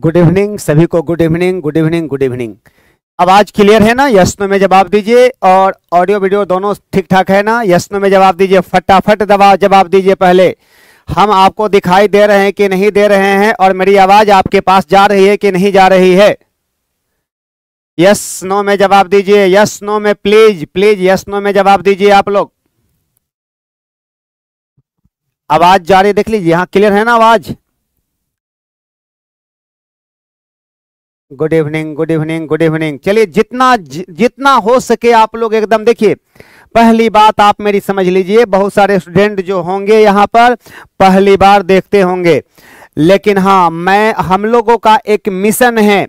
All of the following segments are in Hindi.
गुड इवनिंग सभी को good evening good evening good evening आवाज क्लियर है ना यश में जवाब दीजिए और ऑडियो वीडियो दोनों ठीक ठाक है ना यश में जवाब दीजिए फटाफट दबाव जवाब दीजिए पहले हम आपको दिखाई दे रहे हैं कि नहीं दे रहे हैं और मेरी आवाज आपके पास जा रही है कि नहीं जा रही है यस नो में जवाब दीजिए यस नो में प्लीज प्लीज यस नो में जवाब दीजिए आप लोग आवाज जा रही देख लीजिए यहाँ क्लियर है ना आवाज़ good evening good evening good evening चलिए जितना जितना हो सके आप लोग एकदम देखिए पहली बात आप मेरी समझ लीजिए बहुत सारे स्टूडेंट जो होंगे यहाँ पर पहली बार देखते होंगे लेकिन हाँ मैं हम लोगों का एक मिशन है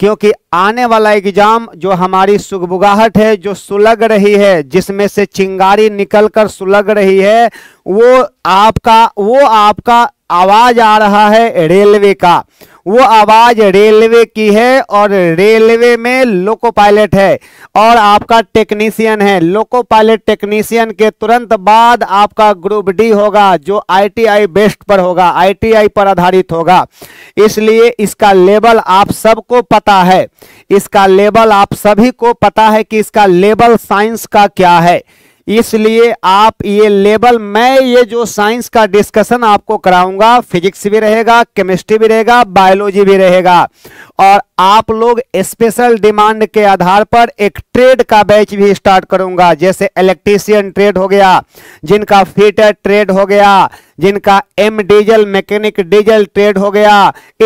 क्योंकि आने वाला एग्जाम जो हमारी सुगबुगाहट है जो सुलग रही है जिसमें से चिंगारी निकलकर सुलग रही है वो आपका वो आपका आवाज आ रहा है रेलवे का वो आवाज रेलवे की है और रेलवे में लोको पायलट है और आपका टेक्नीशियन है लोको पायलट टेक्नीशियन के तुरंत बाद आपका ग्रुप डी होगा जो आईटीआई बेस्ट पर होगा आईटीआई पर आधारित होगा इसलिए इसका लेबल आप सबको पता है इसका लेबल आप सभी को पता है कि इसका लेबल साइंस का क्या है इसलिए आप ये लेवल मैं ये जो साइंस का डिस्कशन आपको कराऊंगा फिजिक्स भी रहेगा केमिस्ट्री भी रहेगा बायोलॉजी भी रहेगा और आप लोग स्पेशल डिमांड के आधार पर एक ट्रेड का बैच भी स्टार्ट करूंगा जैसे इलेक्ट्रीशियन ट्रेड हो गया जिनका फीटर ट्रेड हो गया जिनका M diesel mechanic diesel trade हो गया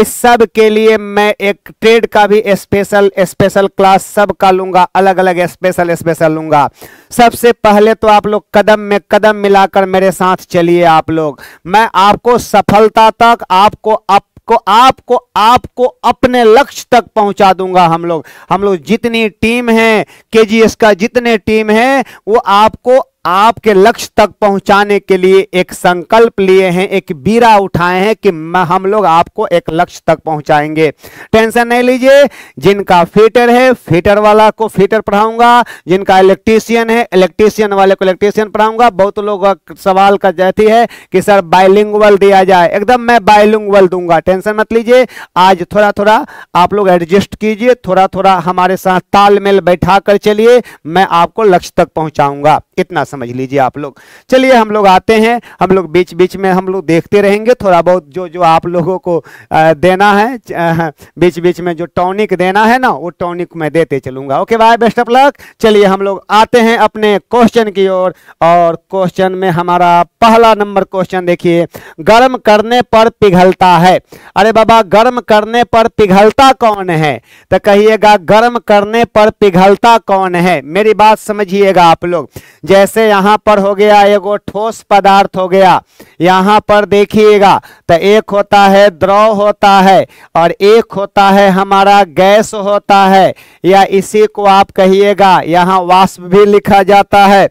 इस सब के लिए मैं एक ट्रेड का भी स्पेशल स्पेशल क्लास सब का लूंगा अलग अलग स्पेशल स्पेशल लूंगा सबसे पहले तो आप लोग कदम में कदम मिलाकर मेरे साथ चलिए आप लोग मैं आपको सफलता तक आपको अप को आपको आपको अपने लक्ष्य तक पहुंचा दूंगा हम लोग हम लोग जितनी टीम है के जी का जितने टीम है वो आपको आपके लक्ष्य तक पहुंचाने के लिए एक संकल्प लिए हैं एक बीरा उठाए हैं कि हम लोग आपको एक लक्ष्य तक पहुंचाएंगे टेंशन नहीं लीजिए जिनका फिटर है फिटर वाला को फिटर पढ़ाऊंगा जिनका इलेक्ट्रीशियन है इलेक्ट्रीशियन वाले को इलेक्ट्रीशियन पढ़ाऊंगा बहुत लोग सवाल का जाती है कि सर बाइलिंगल दिया जाए एकदम मैं बाइलिंगल दूंगा टेंशन मत लीजिए आज थोड़ा थोड़ा आप लोग एडजस्ट कीजिए थोड़ा थोड़ा हमारे साथ तालमेल बैठा कर चलिए मैं आपको लक्ष्य तक पहुंचाऊंगा इतना समझ लीजिए आप लोग चलिए हम लोग आते हैं हम लोग बीच बीच में हम लोग देखते रहेंगे थोड़ा बहुत जो जो आप लोगों को देना है हाँ, बीच बीच में जो टॉनिक देना है ना वो टॉनिक मैं देते चलूंगा okay bye best of luck चलिए हम लोग आते हैं अपने क्वेश्चन की ओर और क्वेश्चन में हमारा पहला नंबर क्वेश्चन देखिए गर्म करने पर पिघलता है अरे बाबा गर्म करने पर पिघलता कौन है तो कहिएगा गर्म करने पर पिघलता कौन है मेरी बात समझिएगा आप लोग जैसे यहाँ पर हो गया एगो ठोस पदार्थ हो गया यहाँ पर देखिएगा तो एक होता है द्रव होता है और एक होता है हमारा गैस होता है या इसी को आप कहिएगा यहाँ वाष्प भी लिखा जाता है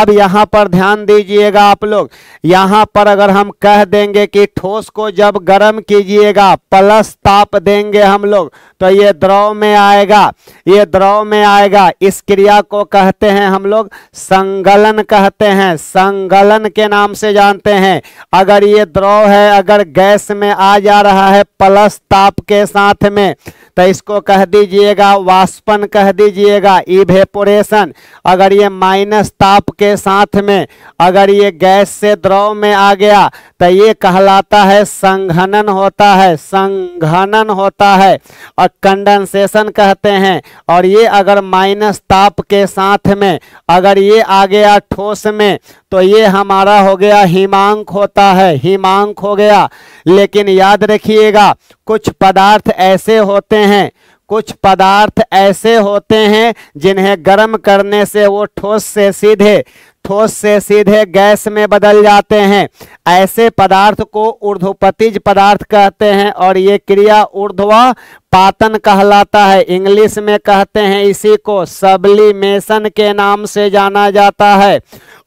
अब यहाँ पर ध्यान दीजिएगा आप लोग यहाँ पर अगर हम कह देंगे कि ठोस को जब गर्म कीजिएगा प्लस ताप देंगे हम लोग तो ये द्रव में आएगा ये द्रव में आएगा इस क्रिया को कहते हैं हम लोग संग संगलन कहते हैं संगलन के नाम से जानते हैं अगर ये द्रव है अगर गैस में आ जा रहा है प्लस ताप के साथ में तो इसको कह दीजिएगा वाष्पन कह दीजिएगा इवेपोरेशन अगर ये माइनस ताप के साथ में अगर ये गैस से द्रव में आ गया तो ये कहलाता है संघनन होता है संघनन होता है और कंडेंसेशन कहते हैं और ये अगर माइनस ताप के साथ में अगर ये आ गया ठोस में तो ये हमारा हो गया हिमांक होता है हिमांक हो गया लेकिन याद रखिएगा कुछ पदार्थ ऐसे होते हैं हैं कुछ पदार्थ ऐसे होते हैं जिन्हें गर्म करने से वो ठोस से सीधे ठोस से सीधे गैस में बदल जाते हैं ऐसे पदार्थ को ऊर्ध्वपतिज पदार्थ कहते हैं और ये क्रिया ऊर्ध्वा पातन कहलाता है इंग्लिश में कहते हैं इसी को सबलीमेशन के नाम से जाना जाता है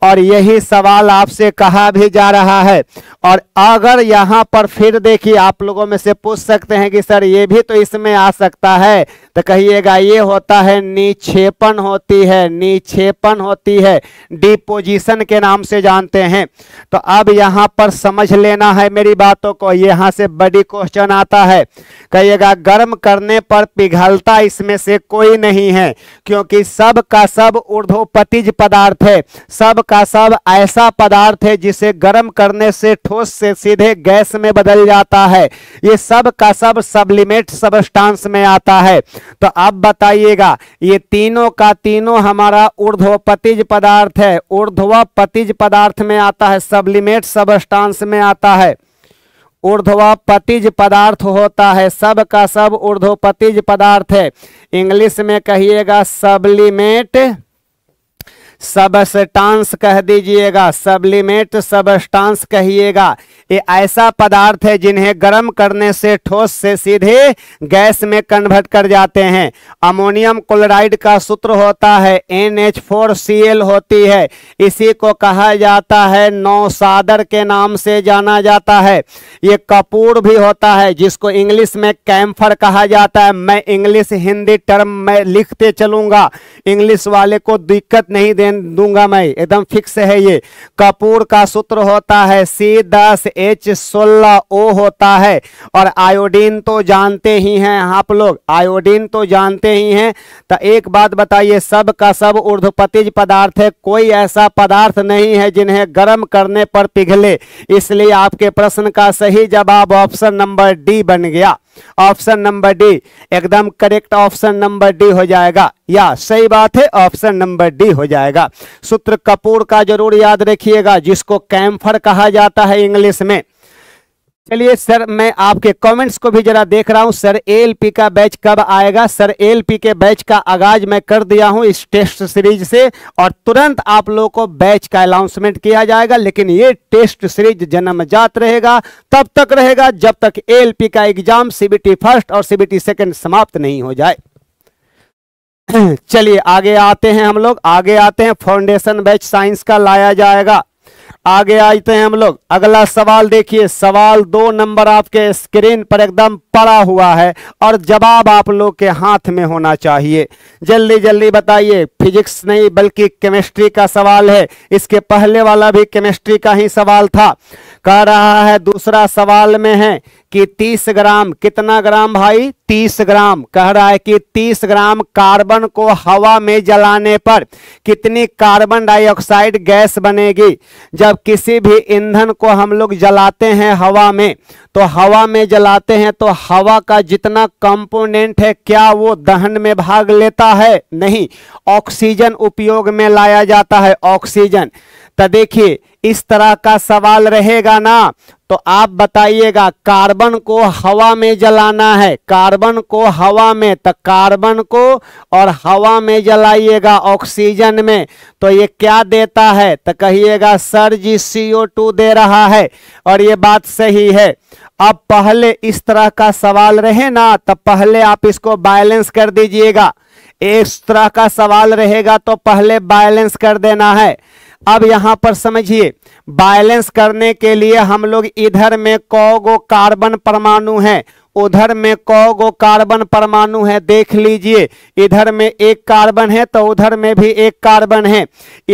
और यही सवाल आपसे कहा भी जा रहा है और अगर यहाँ पर फिर देखिए आप लोगों में से पूछ सकते हैं कि सर ये भी तो इसमें आ सकता है तो कहिएगा ये होता है निक्षेपण होती है निक्षेपण होती है डिपोजिशन के नाम से जानते हैं तो अब यहाँ पर समझ लेना है मेरी बातों को यहाँ से बड़ी क्वेश्चन आता है कहिएगा गर्म कर्म करने पर पिघलता इसमें से कोई नहीं है क्योंकि सब का सब ऊर्धोपतिज पदार्थ है सब का सब ऐसा पदार्थ है जिसे गर्म करने से ठोस से सीधे गैस में बदल जाता है ये सब का सब सबलिमेट सबस्टांस में आता है तो अब बताइएगा ये तीनों का तीनों हमारा ऊर्धोपतिज पदार्थ है ऊर्ध्वपतिज पदार्थ में आता है सबलिमेट सबस्टांस में आता है ऊर्ध्वपतिज पदार्थ होता है सब का सब ऊर्ध्वपतिज पदार्थ है इंग्लिश में कहिएगा सब्लिमेट सबस्टांस कह दीजिएगा सबलिमेट सबस्टांस कहिएगा ये ऐसा पदार्थ है जिन्हें गर्म करने से ठोस से सीधे गैस में कन्वर्ट कर जाते हैं अमोनियम क्लोराइड का सूत्र होता है NH4Cl होती है इसी को कहा जाता है नौसादर के नाम से जाना जाता है ये कपूर भी होता है जिसको इंग्लिश में कैम्फर कहा जाता है मैं इंग्लिश हिंदी टर्म में लिखते चलूंगा इंग्लिश वाले को दिक्कत नहीं देना ऑप्शन दूंगा मैं एकदम फिक्स है ये कपूर का सूत्र होता है सी दस एच सोलह ओ होता है और आयोडीन तो जानते ही हैं आप लोग आयोडीन तो जानते ही हैं तो एक बात बताइए सब का सब ऊर्धपतिज पदार्थ है कोई ऐसा पदार्थ नहीं है जिन्हें गर्म करने पर पिघले इसलिए आपके प्रश्न का सही जवाब ऑप्शन नंबर डी बन गया ऑप्शन नंबर डी एकदम करेक्ट ऑप्शन नंबर डी हो जाएगा या सही बात है ऑप्शन नंबर डी हो जाएगा सूत्र कपूर का जरूर याद रखिएगा जिसको कैम्फर कहा जाता है इंग्लिश में चलिए सर मैं आपके कमेंट्स को भी जरा देख रहा हूं सर एलपी का बैच कब आएगा सर एलपी के बैच का आगाज मैं कर दिया हूं इस टेस्ट सीरीज से और तुरंत आप लोगों को बैच का अनाउंसमेंट किया जाएगा लेकिन ये टेस्ट सीरीज जन्मजात रहेगा तब तक रहेगा जब तक एलपी का एग्जाम सीबीटी फर्स्ट और सीबीटी सेकेंड समाप्त नहीं हो जाए चलिए आगे आते हैं हम लोग आगे आते हैं फाउंडेशन बैच साइंस का लाया जाएगा आगे आते हैं हम लोग अगला सवाल देखिए सवाल दो नंबर आपके स्क्रीन पर एकदम पड़ा हुआ है और जवाब आप लोग के हाथ में होना चाहिए जल्दी जल्दी बताइए फिजिक्स नहीं बल्कि केमिस्ट्री का सवाल है इसके पहले वाला भी केमिस्ट्री का ही सवाल था कह रहा है दूसरा सवाल में है कि 30 ग्राम कितना ग्राम भाई 30 ग्राम कह रहा है कि 30 ग्राम कार्बन को हवा में जलाने पर कितनी कार्बन डाइऑक्साइड गैस बनेगी जब किसी भी ईंधन को हम लोग जलाते हैं हवा में तो हवा में जलाते हैं तो हवा का जितना कंपोनेंट है क्या वो दहन में भाग लेता है नहीं ऑक्सीजन उपयोग में लाया जाता है ऑक्सीजन तो देखिए इस तरह का सवाल रहेगा ना तो आप बताइएगा कार्बन को हवा में जलाना है कार्बन को हवा में तो कार्बन को और हवा में जलाइएगा ऑक्सीजन में तो ये क्या देता है तो कहिएगा सर जी टू दे रहा है और ये बात सही है अब पहले इस तरह का सवाल रहे ना तो पहले आप इसको बैलेंस कर दीजिएगा इस तरह का सवाल रहेगा तो पहले बैलेंस कर देना है अब यहां पर समझिए बैलेंस करने के लिए हम लोग इधर में कौ गो कार्बन परमाणु है उधर में कौ गो कार्बन परमाणु है देख लीजिए इधर में एक कार्बन है तो उधर में भी एक कार्बन है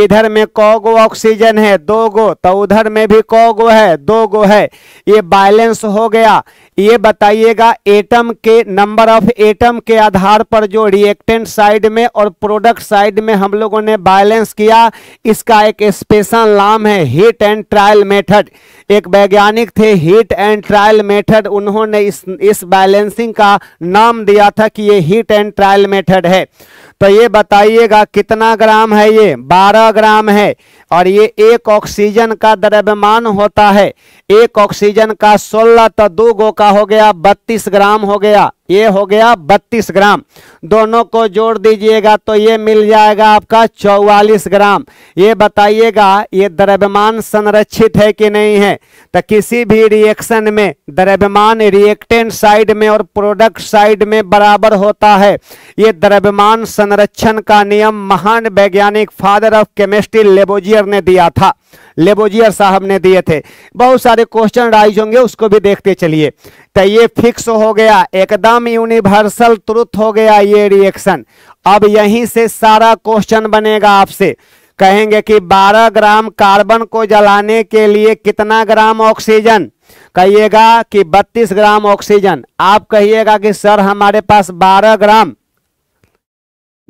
इधर में कौ गो ऑक्सीजन है दो गो तो उधर में भी कौ गो है दो गो है ये बैलेंस हो गया ये बताइएगा एटम के नंबर ऑफ एटम के आधार पर जो रिएक्टेंट साइड में और प्रोडक्ट साइड में हम लोगों ने बैलेंस किया इसका एक स्पेशल नाम है हीट एंड ट्रायल मेथड एक वैज्ञानिक थे हीट एंड ट्रायल मेथड उन्होंने इस इस बैलेंसिंग का नाम दिया था कि ये हीट एंड ट्रायल मेथड है तो ये बताइएगा कितना ग्राम है ये 12 ग्राम है और ये एक ऑक्सीजन का द्रव्यमान होता है एक ऑक्सीजन का 16 तो दो गो का हो गया 32 ग्राम हो गया ये हो गया 32 ग्राम दोनों को जोड़ दीजिएगा तो ये मिल जाएगा आपका 44 ग्राम ये बताइएगा ये द्रव्यमान संरक्षित है कि नहीं है तो किसी भी रिएक्शन में द्रव्यमान रिएक्टेंट साइड में और प्रोडक्ट साइड में बराबर होता है ये द्रव्यमान संरक्षण का नियम महान वैज्ञानिक फादर ऑफ केमिस्ट्री लेबोजियर ने दिया था लेबोजियर साहब ने दिए थे बहुत सारे क्वेश्चन राइज होंगे उसको भी देखते चलिए तो ये फिक्स हो गया एकदम यूनिवर्सल त्रुत हो गया ये रिएक्शन अब यहीं से सारा क्वेश्चन बनेगा आपसे कहेंगे कि 12 ग्राम कार्बन को जलाने के लिए कितना ग्राम ऑक्सीजन कहिएगा कि 32 ग्राम ऑक्सीजन आप कहिएगा कि सर हमारे पास 12 ग्राम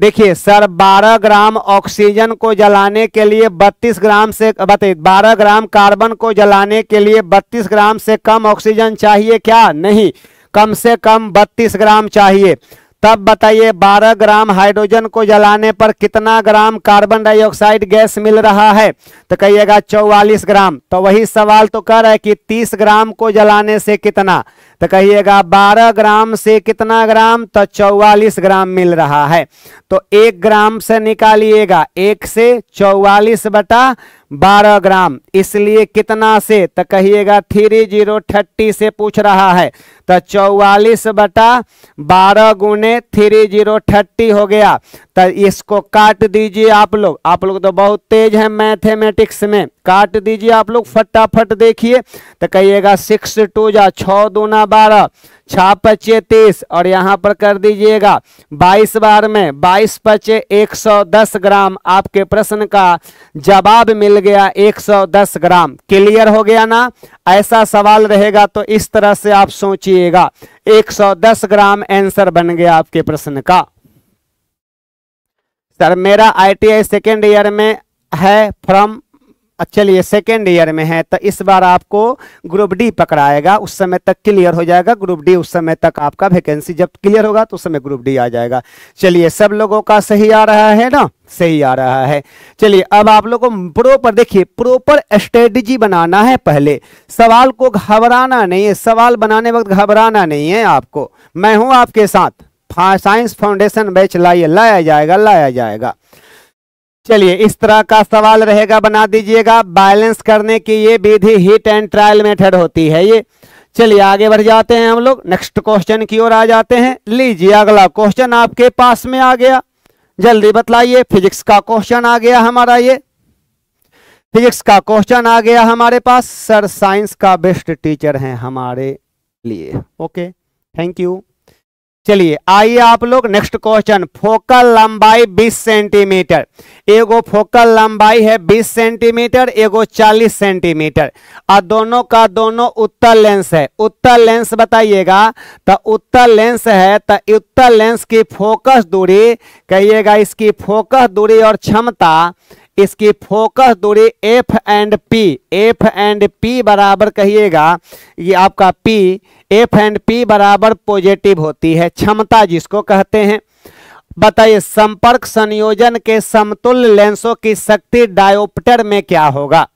देखिए सर 12 ग्राम ऑक्सीजन को जलाने के लिए 32 ग्राम से बताइए 12 ग्राम कार्बन को जलाने के लिए 32 ग्राम से कम ऑक्सीजन चाहिए क्या नहीं कम से कम 32 ग्राम चाहिए तब बताइए 12 ग्राम हाइड्रोजन को जलाने पर कितना ग्राम कार्बन डाइऑक्साइड गैस मिल रहा है तो कहिएगा 44 ग्राम तो वही सवाल तो कर है कि 30 ग्राम को जलाने से कितना तो कहिएगा 12 ग्राम से कितना ग्राम तो 44 ग्राम मिल रहा है तो एक ग्राम से निकालिएगा एक से 44 बटा 12 ग्राम इसलिए कितना से तो कहिएगा थ्री जीरो थर्टी से पूछ रहा है तो चौवालीस बटा बारह गुने थ्री जीरो थर्टी हो गया तो इसको काट दीजिए आप लोग आप लोग तो बहुत तेज हैं मैथमेटिक्स में काट दीजिए आप लोग फटाफट देखिए तो कहिएगा सिक्स टू जा छः दूना बारह छः पचे तीस और यहाँ पर कर दीजिएगा बाईस बार में बाईस पचे एक सौ दस ग्राम आपके प्रश्न का जवाब मिल गया एक सौ दस ग्राम क्लियर हो गया ना ऐसा सवाल रहेगा तो इस तरह से आप सोचिए कीजिएगा 110 ग्राम आंसर बन गया आपके प्रश्न का सर मेरा आईटीआई सेकेंड ईयर में है फ्रॉम चलिए सेकेंड ईयर में है तो इस बार आपको ग्रुप डी पकड़ाएगा उस समय तक क्लियर हो जाएगा ग्रुप डी उस समय तक आपका वैकेंसी जब क्लियर होगा तो उस समय ग्रुप डी आ जाएगा चलिए सब लोगों का सही आ रहा है ना सही आ रहा है चलिए अब आप लोगों को देखिए प्रोपर स्ट्रेटजी बनाना है पहले सवाल को घबराना नहीं है सवाल बनाने वक्त घबराना नहीं है आपको मैं हूँ आपके साथ साइंस फाउंडेशन बैच लाइए लाया जाएगा लाया जाएगा चलिए इस तरह का सवाल रहेगा बना दीजिएगा बैलेंस करने की ये विधि हिट एंड ट्रायल मेथड होती है ये चलिए आगे बढ़ जाते हैं हम लोग नेक्स्ट क्वेश्चन की ओर आ जाते हैं लीजिए अगला क्वेश्चन आपके पास में आ गया जल्दी बतलाइए फिजिक्स का क्वेश्चन आ गया हमारा ये फिजिक्स का क्वेश्चन आ गया हमारे पास सर साइंस का बेस्ट टीचर है हमारे लिए ओके थैंक यू चलिए आइए आप लोग नेक्स्ट क्वेश्चन फोकल लंबाई 20 सेंटीमीटर एगो फोकल लंबाई है 20 सेंटीमीटर एगो 40 सेंटीमीटर और दोनों का दोनों उत्तर लेंस है उत्तर लेंस बताइएगा तो उत्तर लेंस है तो उत्तर लेंस की फोकस दूरी कहिएगा इसकी फोकस दूरी और क्षमता इसकी फोकस दूरी F and P F and P बराबर कहिएगा ये आपका पी एफ एंड पी बराबर पॉजिटिव होती है क्षमता जिसको कहते हैं बताइए संपर्क संयोजन के समतुल्य लेंसों की शक्ति डायोप्टर में क्या होगा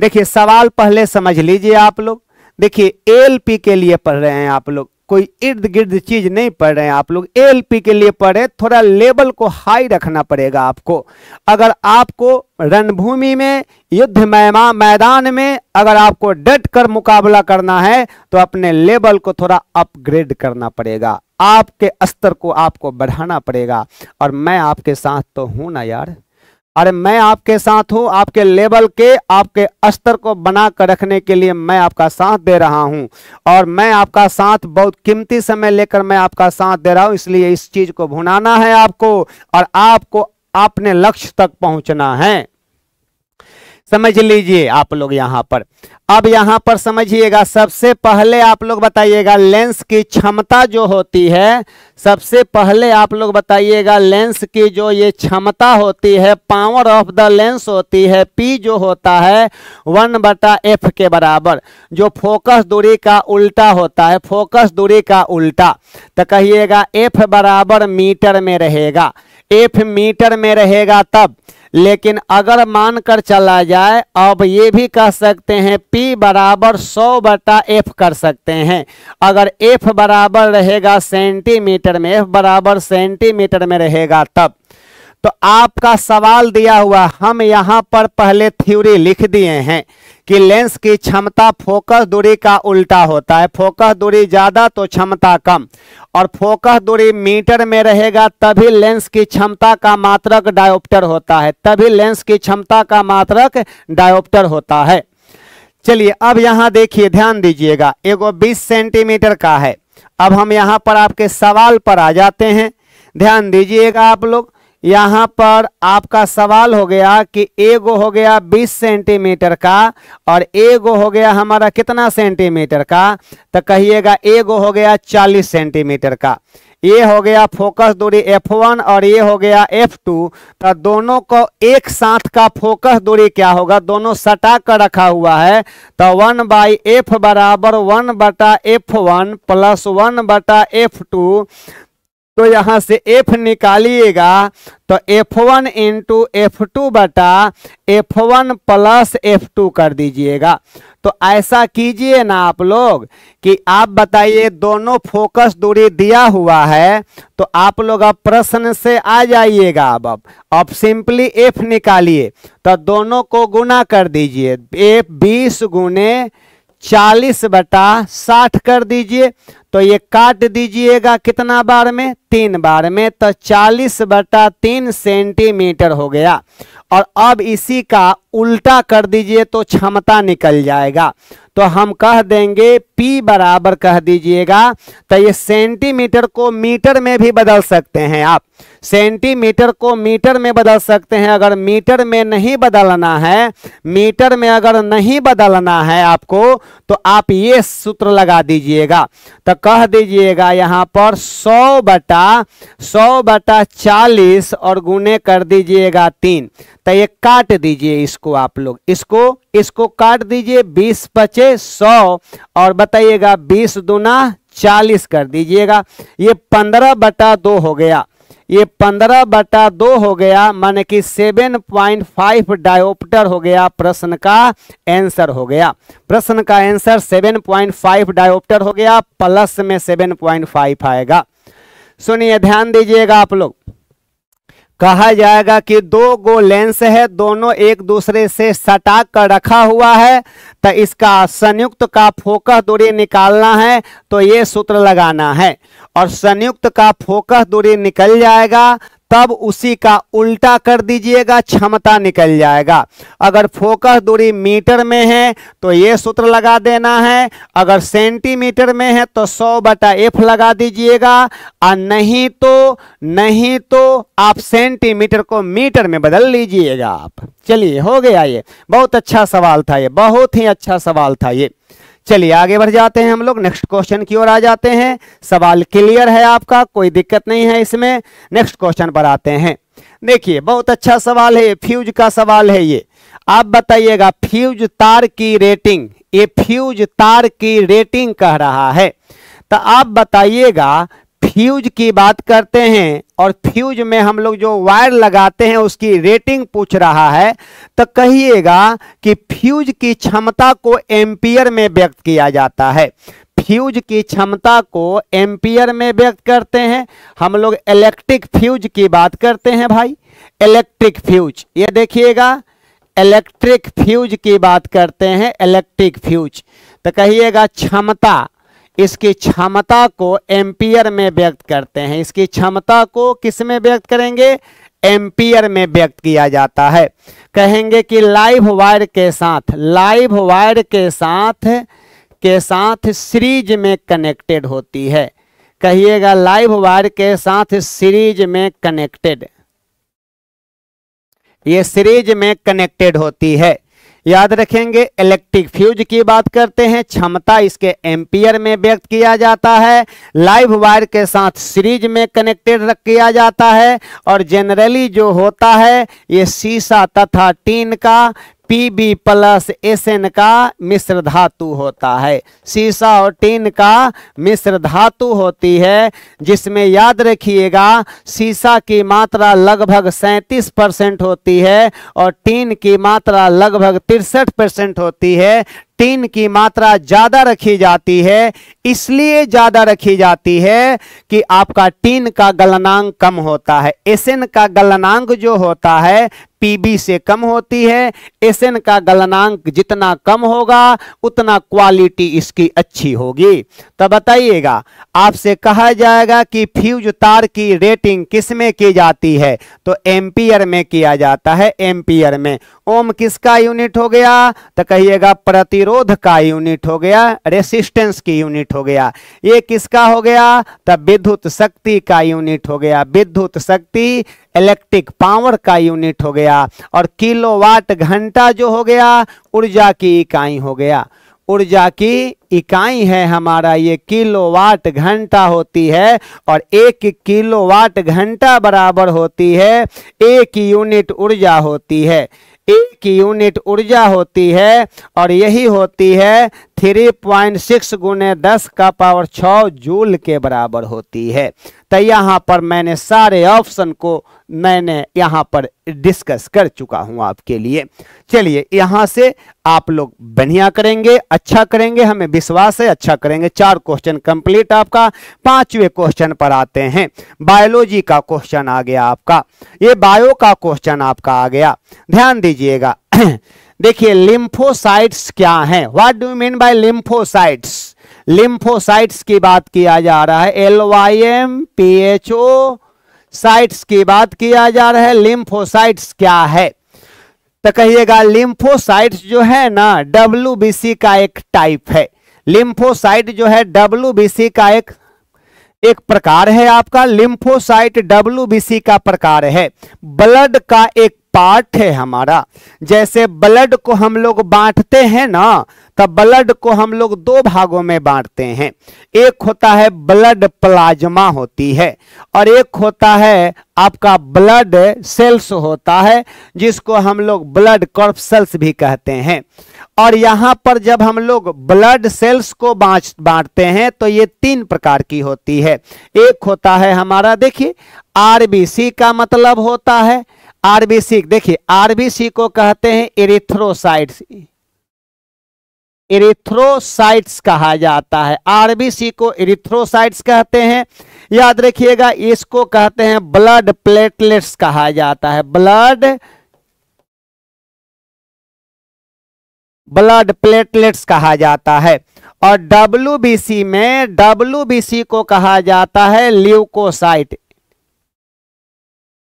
देखिए सवाल पहले समझ लीजिए आप लोग देखिए एल पी के लिए पढ़ रहे हैं आप लोग कोई इर्द गिर्द चीज नहीं पढ़ रहे हैं आप लोग एलपी के लिए पढ़े थोड़ा लेवल को हाई रखना पड़ेगा आपको अगर आपको रणभूमि में युद्ध मैदान में अगर आपको डट कर मुकाबला करना है तो अपने लेवल को थोड़ा अपग्रेड करना पड़ेगा आपके स्तर को आपको बढ़ाना पड़ेगा और मैं आपके साथ तो हूं ना यार अरे मैं आपके साथ हूं आपके लेवल के आपके स्तर को बना कर रखने के लिए मैं आपका साथ दे रहा हूं और मैं आपका साथ बहुत कीमती समय लेकर मैं आपका साथ दे रहा हूं इसलिए इस चीज को भुनाना है आपको और आपको अपने लक्ष्य तक पहुंचना है समझ लीजिए आप लोग यहाँ पर अब यहाँ पर समझिएगा सबसे पहले आप लोग बताइएगा लेंस की क्षमता जो होती है सबसे पहले आप लोग बताइएगा लेंस की जो ये क्षमता होती है पावर ऑफ द लेंस होती है पी जो होता है वन बटा एफ के बराबर जो फोकस दूरी का उल्टा होता है फोकस दूरी का उल्टा तो कहिएगा एफ बराबर मीटर में रहेगा एफ मीटर में रहेगा तब लेकिन अगर मान कर चला जाए अब ये भी कह सकते हैं P बराबर सौ बटा एफ कर सकते हैं अगर F बराबर रहेगा सेंटीमीटर में F बराबर सेंटीमीटर में रहेगा तब तो आपका सवाल दिया हुआ हम यहाँ पर पहले थ्योरी लिख दिए हैं कि लेंस की क्षमता फोकस दूरी का उल्टा होता है फोकस दूरी ज़्यादा तो क्षमता कम और फोकस दूरी मीटर में रहेगा तभी लेंस की क्षमता का मात्रक डायोप्टर होता है तभी लेंस की क्षमता का मात्रक डायोप्टर होता है चलिए अब यहाँ देखिए ध्यान दीजिएगा एगो 20 सेंटीमीटर का है अब हम यहाँ पर आपके सवाल पर आ जाते हैं ध्यान दीजिएगा आप लोग यहाँ पर आपका सवाल हो गया कि ए गो हो गया 20 सेंटीमीटर का और ए गो हो गया हमारा कितना सेंटीमीटर का तो कहिएगा ए गो हो गया 40 सेंटीमीटर का ये हो गया फोकस दूरी F1 और ये हो गया F2 तो दोनों को एक साथ का फोकस दूरी क्या होगा दोनों सटा कर रखा हुआ है तो वन बाई एफ बराबर वन बटा एफ वन प्लस वन बटा एफ टू तो यहाँ से एफ निकालिएगा तो F one into F two बटा F one plus F two कर दीजिएगा तो ऐसा कीजिए ना आप लोग कि आप बताइए दोनों फोकस दूरी दिया हुआ है तो आप लोग अब प्रश्न से आ जाइएगा अब अब अब सिंपली एफ निकालिए तो दोनों को गुना कर दीजिए एफ बीस गुने चालीस बटा साठ कर दीजिए तो ये काट दीजिएगा कितना बार में तीन बार में तो चालीस बटा तीन सेंटीमीटर हो गया और अब इसी का उल्टा कर दीजिए तो क्षमता निकल जाएगा तो हम कह देंगे P बराबर कह दीजिएगा तो ये सेंटीमीटर को मीटर में भी बदल सकते हैं आप सेंटीमीटर को मीटर में बदल सकते हैं अगर मीटर में नहीं बदलना है मीटर में अगर नहीं बदलना है आपको तो आप ये सूत्र लगा दीजिएगा तो कह दीजिएगा यहाँ पर सौ बटा सौ बटा चालीस और गुने कर दीजिएगा तीन तो ये काट दीजिए इसको आप लोग इसको इसको काट दीजिए बीस पचे सौ और बताइएगा बीस दुना चालीस कर दीजिएगा ये पंद्रह बटा दो हो गया ये पंद्रह बटा दो हो गया मान कि सेवन पॉइंट फाइव डायोप्टर हो गया प्रश्न का आंसर हो गया प्रश्न का answer seven point five dioptre हो गया प्लस में सेवन पॉइंट फाइव आएगा सुनिए ध्यान दीजिएगा आप लोग कहा जाएगा कि दो गो लेंस है दोनों एक दूसरे से सटा कर रखा हुआ है तो इसका संयुक्त का फोकस दूरी निकालना है तो ये सूत्र लगाना है और संयुक्त का फोकस दूरी निकल जाएगा तब उसी का उल्टा कर दीजिएगा क्षमता निकल जाएगा अगर फोकस दूरी मीटर में है तो ये सूत्र लगा देना है अगर सेंटीमीटर में है तो सौ बटा एफ लगा दीजिएगा और नहीं तो नहीं तो आप सेंटीमीटर को मीटर में बदल लीजिएगा आप चलिए हो गया ये बहुत अच्छा सवाल था ये बहुत ही अच्छा सवाल था ये चलिए आगे बढ़ जाते हैं हम लोग नेक्स्ट क्वेश्चन की ओर आ जाते हैं सवाल क्लियर है आपका कोई दिक्कत नहीं है इसमें नेक्स्ट क्वेश्चन पर आते हैं देखिए बहुत अच्छा सवाल है फ्यूज का सवाल है ये आप बताइएगा फ्यूज तार की रेटिंग ये फ्यूज तार की रेटिंग कह रहा है तो आप बताइएगा फ्यूज की बात करते हैं और फ्यूज में हम लोग जो वायर लगाते हैं उसकी रेटिंग पूछ रहा है तो कहिएगा कि फ्यूज की क्षमता को एम्पियर में व्यक्त किया जाता है फ्यूज की क्षमता को एम्पियर में व्यक्त करते हैं हम लोग इलेक्ट्रिक फ्यूज की बात करते हैं भाई इलेक्ट्रिक फ्यूज ये देखिएगा इलेक्ट्रिक फ्यूज की बात करते हैं इलेक्ट्रिक फ्यूज तो कहिएगा क्षमता इसकी क्षमता को एम्पियर में व्यक्त करते हैं इसकी क्षमता को किस में व्यक्त करेंगे एम्पियर में व्यक्त किया जाता है कहेंगे कि लाइव वायर के साथ लाइव वायर के साथ के साथ सीरीज में कनेक्टेड होती है कहिएगा लाइव वायर के साथ सीरीज में कनेक्टेड ये सीरीज में कनेक्टेड होती है याद रखेंगे इलेक्ट्रिक फ्यूज की बात करते हैं क्षमता इसके एम्पियर में व्यक्त किया जाता है लाइव वायर के साथ सीरीज में कनेक्टेड रख किया जाता है और जनरली जो होता है ये शीशा तथा टीन का P B plus S N का मिश्र धातु होता है सीसा और टीन का मिश्र धातु होती है जिसमें याद रखिएगा सीसा की मात्रा लगभग 37 परसेंट होती है और टीन की मात्रा लगभग तिरसठ परसेंट होती है टिन की मात्रा ज्यादा रखी जाती है इसलिए ज्यादा रखी जाती है कि आपका टिन का गलनांक कम होता है एसएन का गलनांक जो होता है पीबी से कम होती है एसएन का गलनांक जितना कम होगा उतना क्वालिटी इसकी अच्छी होगी तो बताइएगा आपसे कहा जाएगा कि फ्यूज तार की रेटिंग किस में की जाती है तो एम्पियर में किया जाता है एम्पियर में ओम किसका यूनिट हो गया तो कहिएगा प्रतिरोध प्रतिरोध का यूनिट हो गया रेसिस्टेंस की यूनिट हो गया ये किसका हो गया तब विद्युत शक्ति का यूनिट हो गया विद्युत शक्ति इलेक्ट्रिक पावर का यूनिट हो गया और किलोवाट घंटा जो हो गया ऊर्जा की इकाई हो गया ऊर्जा की इकाई है हमारा ये किलोवाट घंटा होती है और एक किलोवाट घंटा बराबर होती है एक यूनिट ऊर्जा होती है एक यूनिट ऊर्जा होती है और यही होती है थ्री पॉइंट सिक्स गुने दस का पावर छः जूल के बराबर होती है तो यहाँ पर मैंने सारे ऑप्शन को मैंने यहाँ पर डिस्कस कर चुका हूँ आपके लिए चलिए यहाँ से आप लोग बढ़िया करेंगे अच्छा करेंगे हमें विश्वास है अच्छा करेंगे चार क्वेश्चन कंप्लीट आपका पांचवे क्वेश्चन पर आते हैं बायोलॉजी का क्वेश्चन आ गया आपका ये बायो का क्वेश्चन आपका आ गया ध्यान दीजिएगा देखिए लिम्फोसाइट्स क्या हैं what do mean by lymphocytes lymphocytes की बात किया जा रहा है L Y M P H O cytes की बात किया जा रहा है लिम्फोसाइट्स क्या है तो कहिएगा लिम्फोसाइट्स जो है ना डब्ल्यू बी सी का एक टाइप है लिम्फोसाइट जो है डब्ल्यू बी सी का एक एक प्रकार है आपका लिम्फोसाइट डब्ल्यू बी सी का प्रकार है ब्लड का एक पार्ट है हमारा जैसे ब्लड को हम लोग बांटते हैं ना तो ब्लड को हम लोग दो भागों में बांटते हैं एक होता है ब्लड प्लाज्मा होती है और एक होता है आपका ब्लड सेल्स होता है जिसको हम लोग ब्लड कॉर्पसल्स भी कहते हैं और यहाँ पर जब हम लोग ब्लड सेल्स को बांटते हैं तो ये तीन प्रकार की होती है एक होता है हमारा देखिए आरबीसी का मतलब होता है आरबीसी देखिए आरबीसी को कहते हैं एरिथ्रोसाइट्स एरिथ्रोसाइट्स कहा जाता है आरबीसी को एरिथ्रोसाइट्स कहते हैं याद रखिएगा इसको कहते हैं ब्लड प्लेटलेट्स कहा जाता है ब्लड ब्लड प्लेटलेट्स कहा जाता है और डब्ल्यू में डब्ल्यू को कहा जाता है ल्यूकोसाइट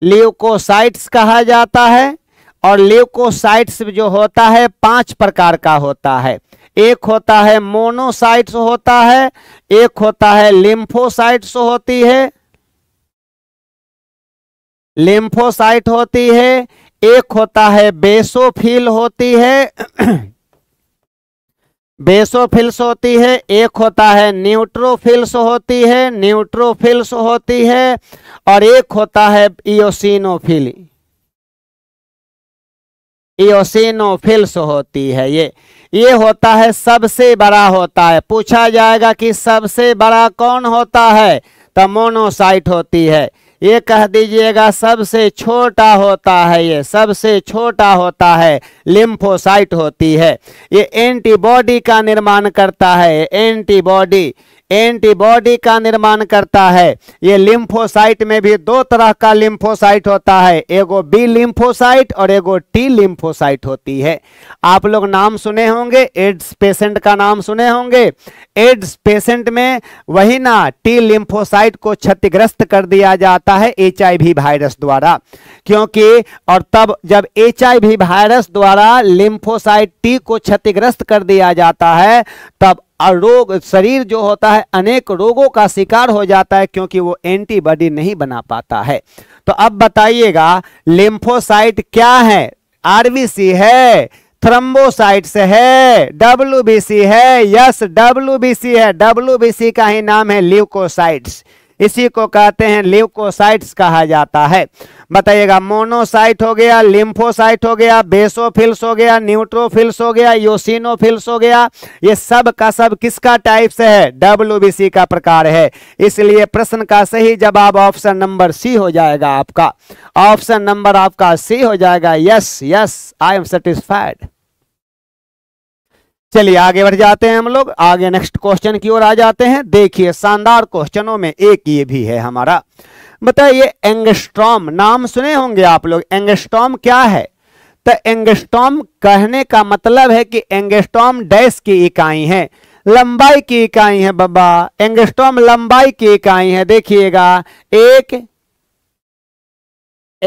ल्यूकोसाइट्स कहा जाता है और ल्यूकोसाइट्स जो होता है पांच प्रकार का होता है एक होता है मोनोसाइट्स होता है एक होता है लिम्फोसाइट्स होती है लिम्फोसाइट होती है एक होता है बेसोफिल होती है बेसोफिल्स होती है एक होता है न्यूट्रोफिल्स होती है न्यूट्रोफिल्स होती है और एक होता है इोसिनोफिल इोसिनोफिल्स होती है ये ये होता है सबसे बड़ा होता है पूछा जाएगा कि सबसे बड़ा कौन होता है तो मोनोसाइट होती है ये कह दीजिएगा सबसे छोटा होता है ये सबसे छोटा होता है लिम्फोसाइट होती है ये एंटीबॉडी का निर्माण करता है एंटीबॉडी एंटीबॉडी का निर्माण करता है ये लिम्फोसाइट में भी दो तरह का लिम्फोसाइट होता है एगो बी लिम्फोसाइट और एगो टी लिम्फोसाइट होती है आप लोग नाम सुने होंगे एड्स पेशेंट का नाम सुने होंगे एड्स पेशेंट में वही ना टी लिम्फोसाइट को क्षतिग्रस्त कर दिया जाता होता है एच वायरस द्वारा क्योंकि और तब जब एच वायरस द्वारा लिम्फोसाइट टी को क्षतिग्रस्त कर दिया जाता है तब और रोग शरीर जो होता है अनेक रोगों का शिकार हो जाता है क्योंकि वो एंटीबॉडी नहीं बना पाता है तो अब बताइएगा लिम्फोसाइट क्या है आरबीसी है थ्रम्बोसाइट्स है डब्ल्यूबीसी है यस डब्ल्यूबीसी है डब्ल्यूबीसी का ही नाम है ल्यूकोसाइट्स इसी को कहते हैं ल्यूकोसाइट्स कहा जाता है बताइएगा मोनोसाइट हो गया लिम्फोसाइट हो गया बेसोफिल्स हो गया न्यूट्रोफिल्स हो गया योसिनोफिल्स हो गया ये सब का सब किसका टाइप से है डब्ल्यू का प्रकार है इसलिए प्रश्न का सही जवाब ऑप्शन नंबर सी हो जाएगा आपका ऑप्शन नंबर आपका सी हो जाएगा yes yes I am satisfied चलिए आगे बढ़ जाते हैं हम लोग आगे नेक्स्ट क्वेश्चन की ओर आ जाते हैं देखिए शानदार क्वेश्चनों में एक ये भी है हमारा बताइए एंगस्ट्रॉम नाम सुने होंगे आप लोग एंगस्ट्रॉम क्या है तो एंगस्ट्रॉम कहने का मतलब है कि एंगस्ट्रॉम डैश की इकाई है लंबाई की इकाई है बाबा एंगस्ट्रॉम लंबाई की इकाई है देखिएगा एक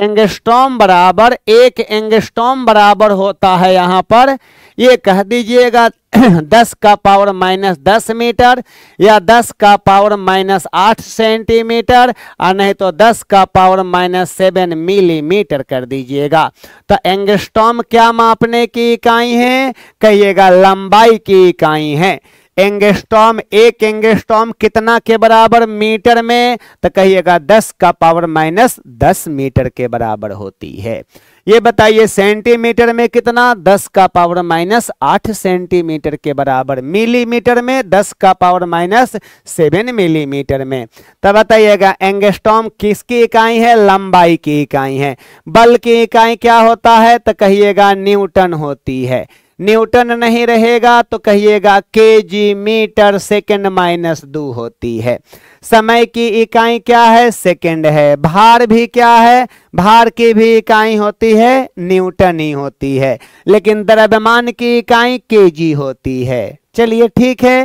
एंगस्ट्रॉम बराबर एक एंगस्ट्रॉम बराबर होता है यहां पर ये कह दीजिएगा दस का पावर माइनस दस मीटर या दस का पावर माइनस आठ सेंटीमीटर और नहीं तो दस का पावर माइनस सेवन मिलीमीटर कर दीजिएगा तो एंगस्टॉम क्या मापने की इकाई है कहिएगा लंबाई की इकाई है एंगेस्टॉम एक एंगेस्टॉम कितना के बराबर मीटर में तो कहिएगा दस का पावर माइनस दस मीटर के बराबर होती है ये बताइए सेंटीमीटर में कितना दस का पावर माइनस आठ सेंटीमीटर के बराबर मिलीमीटर में दस का पावर माइनस सेवन मिलीमीटर में तो बताइएगा एंगेस्टॉम किसकी इकाई है लंबाई की इकाई है बल की इकाई क्या होता है तो कहिएगा न्यूटन होती है न्यूटन नहीं रहेगा तो कहिएगा के जी मीटर सेकेंड माइनस दो होती है समय की इकाई क्या है सेकेंड है भार भी क्या है भार की भी इकाई होती है न्यूटन ही होती है लेकिन द्रव्यमान की इकाई के जी होती है चलिए ठीक है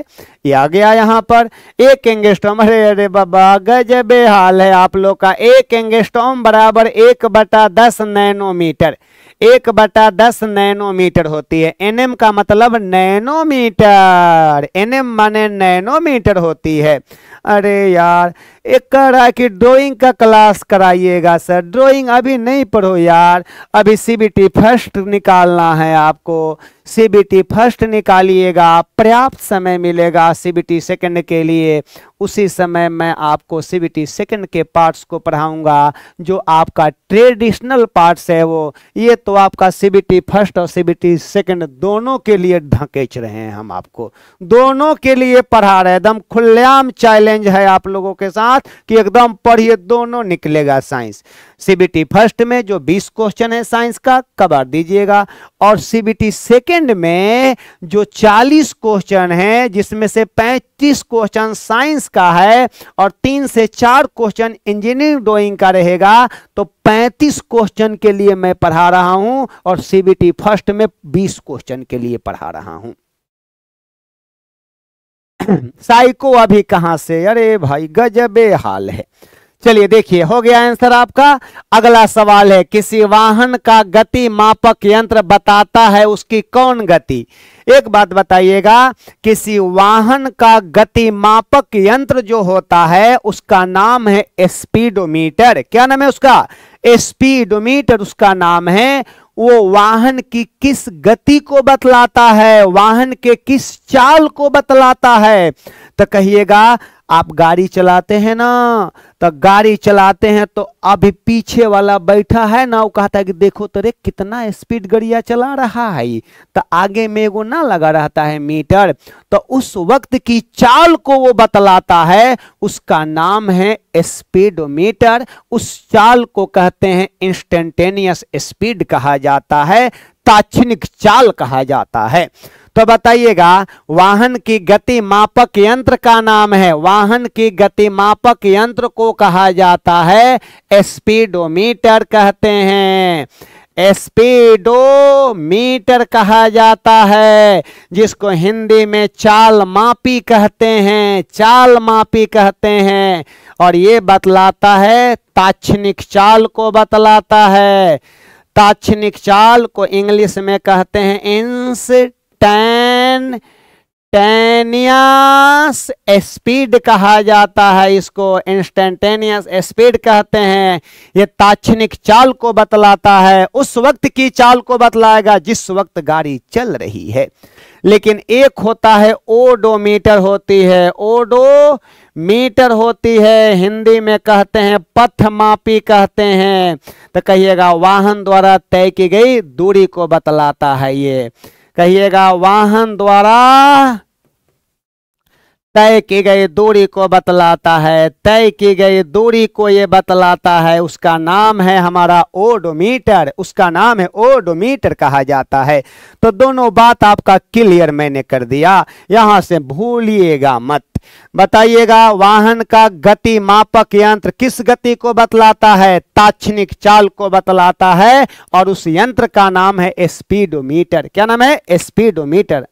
ये आ गया यहाँ पर एक एंगेस्टोम अरे अरे बाबा गजबे हाल है आप लोग का एक एंगेस्टोम बराबर एक बटा दस नैनोमीटर एक बटा दस नैनोमीटर होती है एनएम का मतलब नैनोमीटर एनएम माने नैनोमीटर होती है अरे यार एक कह रहा है कि ड्राइंग का क्लास कराइएगा सर ड्राइंग अभी नहीं पढ़ो यार अभी सीबीटी फर्स्ट निकालना है आपको सीबीटी फर्स्ट निकालिएगा पर्याप्त समय मिलेगा सीबीटी सेकंड के लिए उसी समय मैं आपको सीबीटी सेकंड के पार्ट्स को पढ़ाऊंगा जो आपका ट्रेडिशनल पार्ट्स है वो ये तो आपका सीबीटी फर्स्ट और सीबीटी सेकंड दोनों के लिए ढकेच रहे हैं हम आपको दोनों के लिए पढ़ा रहे एकदम खुलेआम चैलेंज है आप लोगों के साथ बात कि एकदम पढ़िए दोनों निकलेगा साइंस सीबीटी फर्स्ट में जो 20 क्वेश्चन है साइंस का कवर दीजिएगा और सीबीटी सेकंड में जो 40 क्वेश्चन है जिसमें से 35 क्वेश्चन साइंस का है और तीन से चार क्वेश्चन इंजीनियरिंग ड्रॉइंग का रहेगा तो 35 क्वेश्चन के लिए मैं पढ़ा रहा हूं और सीबीटी फर्स्ट में 20 क्वेश्चन के लिए पढ़ा रहा हूं साइको अभी कहां से अरे भाई गजबे हाल है चलिए देखिए हो गया आंसर आपका अगला सवाल है किसी वाहन का गति मापक यंत्र बताता है उसकी कौन गति एक बात बताइएगा किसी वाहन का गति मापक यंत्र जो होता है उसका नाम है स्पीडोमीटर क्या नाम है उसका स्पीडोमीटर उसका नाम है वो वाहन की किस गति को बतलाता है वाहन के किस चाल को बतलाता है तो कहिएगा आप गाड़ी चलाते हैं ना तो गाड़ी चलाते हैं तो अभी पीछे वाला बैठा है ना वो कहता है कि देखो तो कितना स्पीड गड़िया चला रहा है तो आगे में वो ना लगा रहता है मीटर तो उस वक्त की चाल को वो बतलाता है उसका नाम है स्पीडोमीटर उस चाल को कहते हैं इंस्टेंटेनियस स्पीड कहा जाता है ताक्षणिक चाल कहा जाता है तो बताइएगा वाहन की गति मापक यंत्र का नाम है वाहन की गति मापक यंत्र को कहा जाता है स्पीडोमीटर कहते हैं स्पीडोमीटर कहा जाता है जिसको हिंदी में चाल मापी कहते हैं चाल मापी कहते हैं और ये बतलाता है ताक्षणिक चाल को बतलाता है ताक्षणिक चाल को इंग्लिश में कहते हैं इंस टैन इंस्टेनियस स्पीड कहा जाता है इसको इंस्टेंटेनियस स्पीड कहते हैं ये ताक्षणिक चाल को बतलाता है उस वक्त की चाल को बतलाएगा जिस वक्त गाड़ी चल रही है लेकिन एक होता है ओडोमीटर होती है ओडो मीटर होती है हिंदी में कहते हैं पथ मापी कहते हैं तो कहिएगा वाहन द्वारा तय की गई दूरी को बतलाता है ये कहिएगा वाहन द्वारा तय की गई दूरी को बतलाता है तय की गई दूरी को ये बतलाता है उसका नाम है हमारा ओडोमीटर उसका नाम है ओडोमीटर कहा जाता है तो दोनों बात आपका क्लियर मैंने कर दिया यहाँ से भूलिएगा मत बताइएगा वाहन का गति मापक यंत्र किस गति को बतलाता है ताक्षणिक चाल को बतलाता है और उस यंत्र का नाम है स्पीडोमीटर क्या नाम है स्पीडोमीटर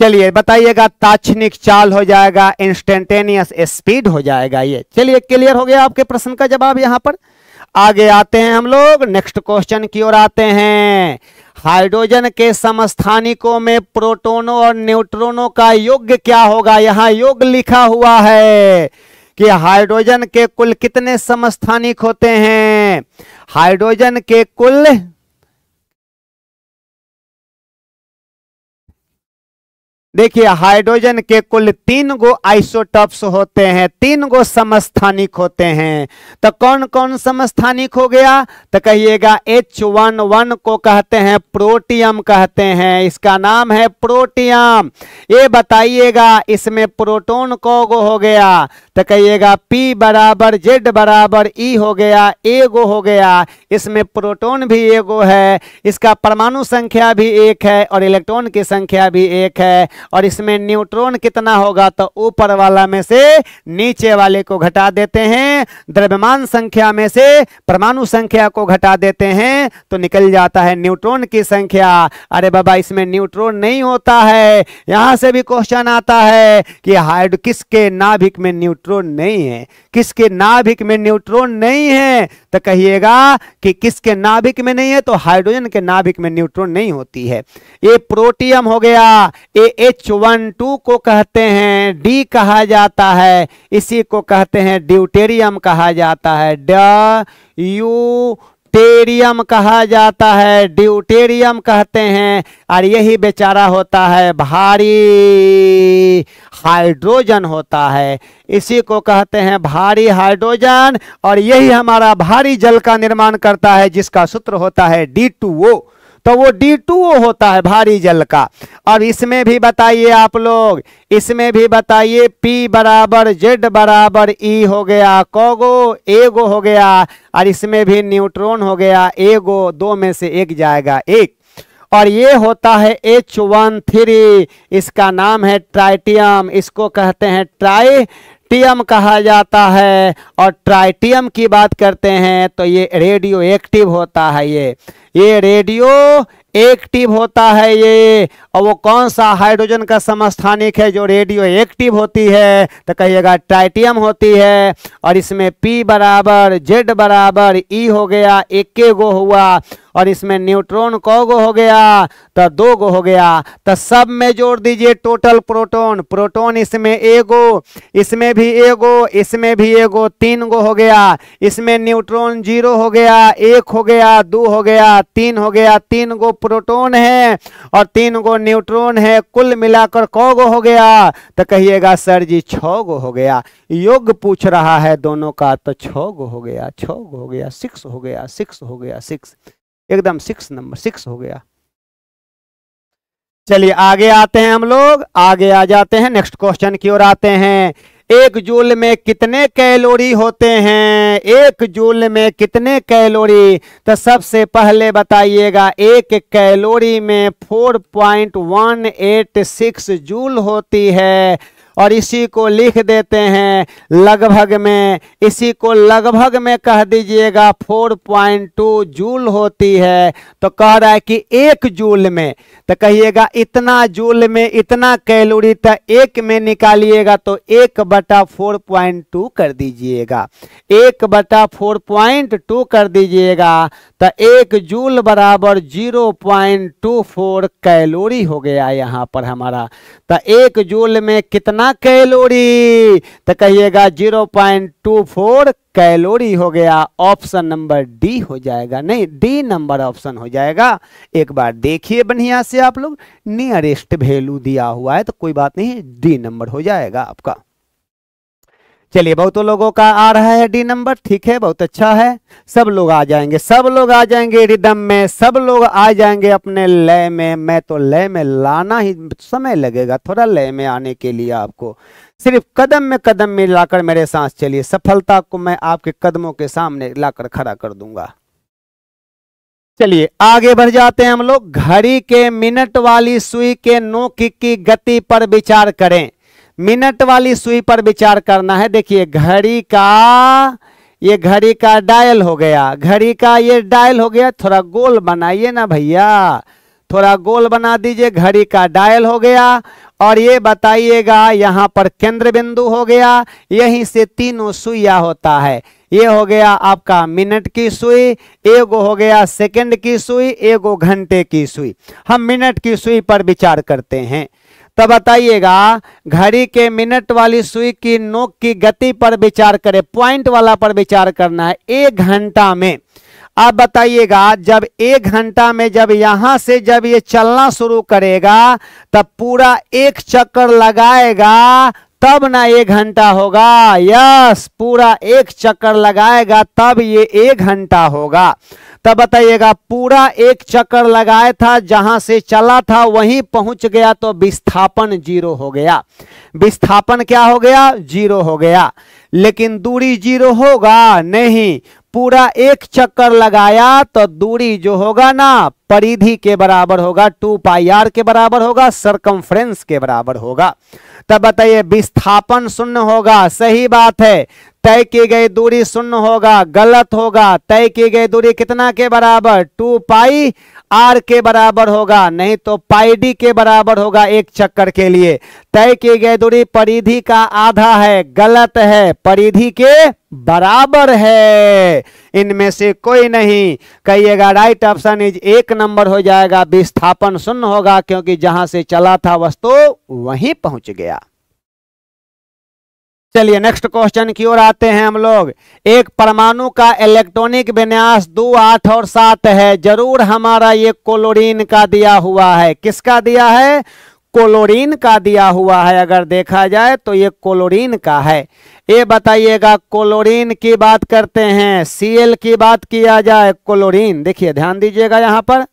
चलिए बताइएगा ताक्षणिक चाल हो जाएगा इंस्टेंटेनियस स्पीड हो जाएगा ये चलिए क्लियर हो गया आपके प्रश्न का जवाब यहां पर आगे आते हैं हम लोग नेक्स्ट क्वेश्चन की ओर आते हैं हाइड्रोजन के समस्थानिकों में प्रोटोनों और न्यूट्रोनों का योग क्या होगा यहाँ योग लिखा हुआ है कि हाइड्रोजन के कुल कितने समस्थानिक होते हैं हाइड्रोजन के कुल देखिए हाइड्रोजन के कुल तीन गो आइसोटॉप्स होते हैं तीन गो समस्थानिक होते हैं तो कौन कौन समस्थानिक हो गया तो कहिएगा एच वन वन को कहते हैं प्रोटियम कहते हैं इसका नाम है प्रोटियम ये बताइएगा इसमें प्रोटोन को गो हो गया तो कहिएगा P बराबर Z बराबर E हो गया एगो हो गया इसमें प्रोटॉन भी एगो है इसका परमाणु संख्या भी एक है और इलेक्ट्रॉन की संख्या भी एक है और इसमें न्यूट्रॉन कितना होगा तो ऊपर वाला में से नीचे वाले को घटा देते हैं द्रव्यमान संख्या में से परमाणु संख्या को घटा देते हैं तो निकल जाता है न्यूट्रॉन की संख्या अरे बाबा इसमें न्यूट्रॉन नहीं होता है यहाँ से भी क्वेश्चन आता है कि हाइड किसके नाभिक में न्यूट्रॉन न्यूट्रॉन नहीं है किसके नाभिक में न्यूट्रॉन नहीं है तो कहिएगा कि किसके नाभिक में नहीं है तो हाइड्रोजन के नाभिक में न्यूट्रॉन नहीं होती है ये प्रोटियम हो गया ये एच वन टू को कहते हैं डी कहा जाता है इसी को कहते हैं ड्यूटेरियम कहा जाता है ड यू ड्यूटेरियम कहा जाता है ड्यूटेरियम कहते हैं और यही बेचारा होता है भारी हाइड्रोजन होता है इसी को कहते हैं भारी हाइड्रोजन और यही हमारा भारी जल का निर्माण करता है जिसका सूत्र होता है डी टू ओ तो वो डी होता है भारी जल का और इसमें भी बताइए आप लोग इसमें भी बताइए P बराबर Z बराबर E हो गया कोगो एगो हो गया और इसमें भी न्यूट्रॉन हो गया एगो दो में से एक जाएगा एक और ये होता है एच वन थ्री इसका नाम है ट्राइटियम इसको कहते हैं ट्राई ट्राइटियम कहा जाता है और ट्राइटियम की बात करते हैं तो ये रेडियो एक्टिव होता है ये ये रेडियो एक्टिव होता है ये और वो कौन सा हाइड्रोजन का समस्थानिक है जो रेडियो एक्टिव होती है तो कहिएगा ट्राइटियम होती है और इसमें P बराबर जेड बराबर E हो गया एक के गो हुआ और इसमें न्यूट्रॉन कौ गो हो गया तो दो गो हो गया तो सब में जोड़ दीजिए टोटल प्रोटोन प्रोटोन इसमें एगो इसमें भी एगो इसमें भी एगो तीन गो हो गया इसमें न्यूट्रॉन जीरो हो गया एक हो गया दो हो गया तीन हो गया तीन गो प्रोटोन है और तीन गो न्यूट्रॉन है कुल मिलाकर कौ गो हो गया तो कहिएगा सर जी छ गो हो गया योग पूछ रहा है दोनों का तो छ गो हो गया छ गो हो गया सिक्स हो गया सिक्स हो गया सिक्स एकदम सिक्स नंबर सिक्स हो गया चलिए आगे आते हैं हम लोग आगे आ जाते हैं नेक्स्ट क्वेश्चन की ओर आते हैं एक जूल में कितने कैलोरी होते हैं एक जूल में कितने कैलोरी तो सबसे पहले बताइएगा एक कैलोरी में 4.186 जूल होती है और इसी को लिख देते हैं लगभग में इसी को लगभग में कह दीजिएगा 4.2 जूल होती है तो कह रहा है कि एक जूल में तो कहिएगा इतना जूल में इतना कैलोरी तो एक में निकालिएगा तो एक बटा फोर पॉइंट टू कर दीजिएगा एक बटा फोर पॉइंट टू कर दीजिएगा तो एक जूल बराबर zero point two four calorie हो गया यहाँ पर हमारा तो एक जूल में कितना कितना कैलोरी तो कहिएगा zero point two four calorie हो गया ऑप्शन नंबर डी हो जाएगा नहीं डी नंबर ऑप्शन हो जाएगा एक बार देखिए बढ़िया से आप लोग नियरेस्ट वैल्यू दिया हुआ है तो कोई बात नहीं डी नंबर हो जाएगा आपका चलिए बहुत लोगों का आ रहा है डी नंबर ठीक है बहुत अच्छा है सब लोग आ जाएंगे सब लोग आ जाएंगे रिदम में सब लोग आ जाएंगे अपने लय में मैं तो लय में लाना ही समय लगेगा थोड़ा लय में आने के लिए आपको सिर्फ कदम में कदम मिलाकर मेरे सांस चलिए सफलता को मैं आपके कदमों के सामने लाकर खड़ा कर दूंगा चलिए आगे बढ़ जाते हैं हम लोग घड़ी के मिनट वाली सुई के नोकी की गति पर विचार करें मिनट वाली सुई पर विचार करना है देखिए घड़ी का ये घड़ी का डायल हो गया घड़ी का ये डायल हो गया थोड़ा गोल बनाइए ना भैया थोड़ा गोल बना दीजिए घड़ी का डायल हो गया और ये बताइएगा यहाँ पर केंद्र बिंदु हो गया यहीं से तीनों सुइया होता है ये हो गया आपका मिनट की सुई एगो हो गया सेकंड की सुई एगो घंटे की सुई हम मिनट की सुई पर विचार करते हैं तो बताइएगा घड़ी के मिनट वाली सुई की नोक की गति पर विचार करें पॉइंट वाला पर विचार करना है एक घंटा में अब बताइएगा जब एक घंटा में जब यहां से जब ये चलना शुरू करेगा तब पूरा एक चक्कर लगाएगा तब ना एक घंटा होगा यस पूरा एक चक्कर लगाएगा तब ये एक घंटा होगा तब बताइएगा पूरा एक चक्कर लगाया था जहां से चला था वहीं पहुंच गया तो विस्थापन जीरो हो गया विस्थापन क्या हो गया जीरो हो गया लेकिन दूरी जीरो होगा नहीं पूरा एक चक्कर लगाया तो दूरी जो होगा ना परिधि के बराबर होगा टू पाई आर के बराबर होगा सरकमफ्रेंस के बराबर होगा तब बताइए विस्थापन शून्य होगा सही बात है तय की गई दूरी शून्य होगा गलत होगा तय की गई दूरी कितना के बराबर टू पाई आर के बराबर होगा नहीं तो पाई डी के बराबर होगा एक चक्कर के लिए तय की गई दूरी परिधि का आधा है गलत है परिधि के बराबर है इनमें से कोई नहीं कहिएगा राइट ऑप्शन इज एक नंबर हो जाएगा विस्थापन शून्य होगा क्योंकि जहां से चला था वस्तु वहीं पहुंच गया चलिए नेक्स्ट क्वेश्चन की ओर आते हैं हम लोग एक परमाणु का इलेक्ट्रॉनिक विन्यास दो आठ और सात है जरूर हमारा ये क्लोरीन का दिया हुआ है किसका दिया है क्लोरीन का दिया हुआ है अगर देखा जाए तो ये क्लोरीन का है ये बताइएगा क्लोरीन की बात करते हैं सीएल की बात किया जाए क्लोरीन देखिए ध्यान दीजिएगा यहां पर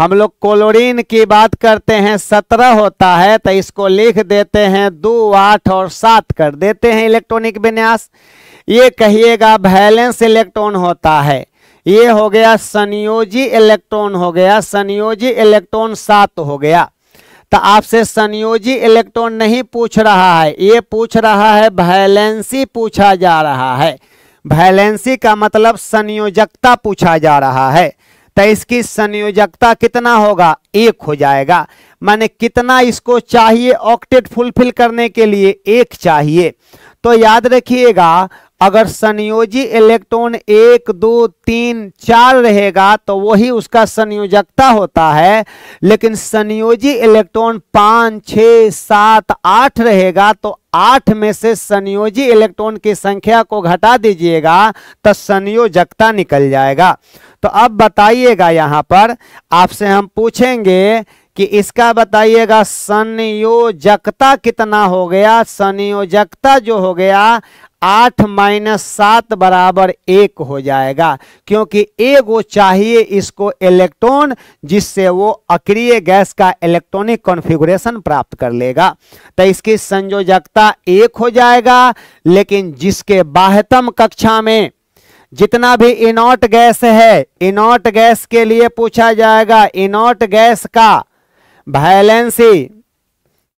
हम लोग क्लोरीन की बात करते हैं सत्रह होता है तो इसको लिख देते हैं दो आठ और सात कर देते हैं इलेक्ट्रॉनिक विन्यास ये कहिएगा बैलेंस इलेक्ट्रॉन होता है ये हो गया संयोजी इलेक्ट्रॉन हो गया संयोजी इलेक्ट्रॉन सात हो गया तो आपसे संयोजी इलेक्ट्रॉन नहीं पूछ रहा है ये पूछ रहा है वैलेंसी पूछा जा रहा है वैलेंसी का मतलब संयोजकता पूछा जा रहा है तो इसकी संयोजकता कितना होगा एक हो जाएगा माने कितना इसको चाहिए ऑक्टेट फुलफिल करने के लिए एक चाहिए तो याद रखिएगा अगर संयोजी इलेक्ट्रॉन एक दो तीन चार रहेगा तो वही उसका संयोजकता होता है लेकिन संयोजी इलेक्ट्रॉन पाँच छ सात आठ रहेगा तो आठ में से संयोजी इलेक्ट्रॉन की संख्या को घटा दीजिएगा तो संयोजकता निकल जाएगा तो अब बताइएगा यहाँ पर आपसे हम पूछेंगे कि इसका बताइएगा संयोजकता कितना हो गया संयोजकता जो हो गया आठ माइनस सात बराबर एक हो जाएगा क्योंकि वो चाहिए इसको इलेक्ट्रॉन जिससे वो अक्रिय गैस का इलेक्ट्रॉनिक कॉन्फ़िगरेशन प्राप्त कर लेगा तो इसकी संयोजकता एक हो जाएगा लेकिन जिसके बाहतम कक्षा में जितना भी इनॉट गैस है इनॉट गैस के लिए पूछा जाएगा इनॉट गैस का वैलेंसी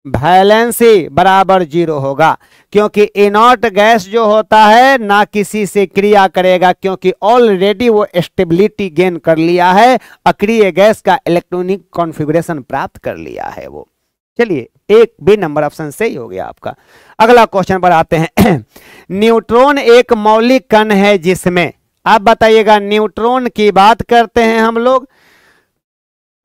वैलेंसी बराबर जीरो होगा क्योंकि इनॉट गैस जो होता है ना किसी से क्रिया करेगा क्योंकि ऑलरेडी वो स्टेबिलिटी गेन कर लिया है अक्रिय गैस का इलेक्ट्रॉनिक कॉन्फ़िगरेशन प्राप्त कर लिया है वो चलिए एक भी नंबर ऑप्शन सही हो गया आपका अगला क्वेश्चन पर आते हैं न्यूट्रॉन एक मौलिक कण है जिसमें आप बताइएगा न्यूट्रॉन की बात करते हैं हम लोग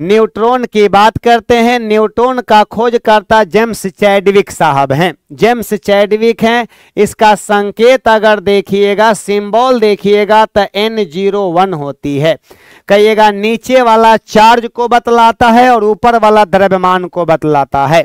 न्यूट्रॉन की बात करते हैं न्यूट्रॉन का खोजकर्ता जेम्स चैडविक साहब हैं जेम्स चैडविक हैं इसका संकेत अगर देखिएगा सिंबल देखिएगा तो एन जीरो वन होती है कहिएगा नीचे वाला चार्ज को बतलाता है और ऊपर वाला द्रव्यमान को बतलाता है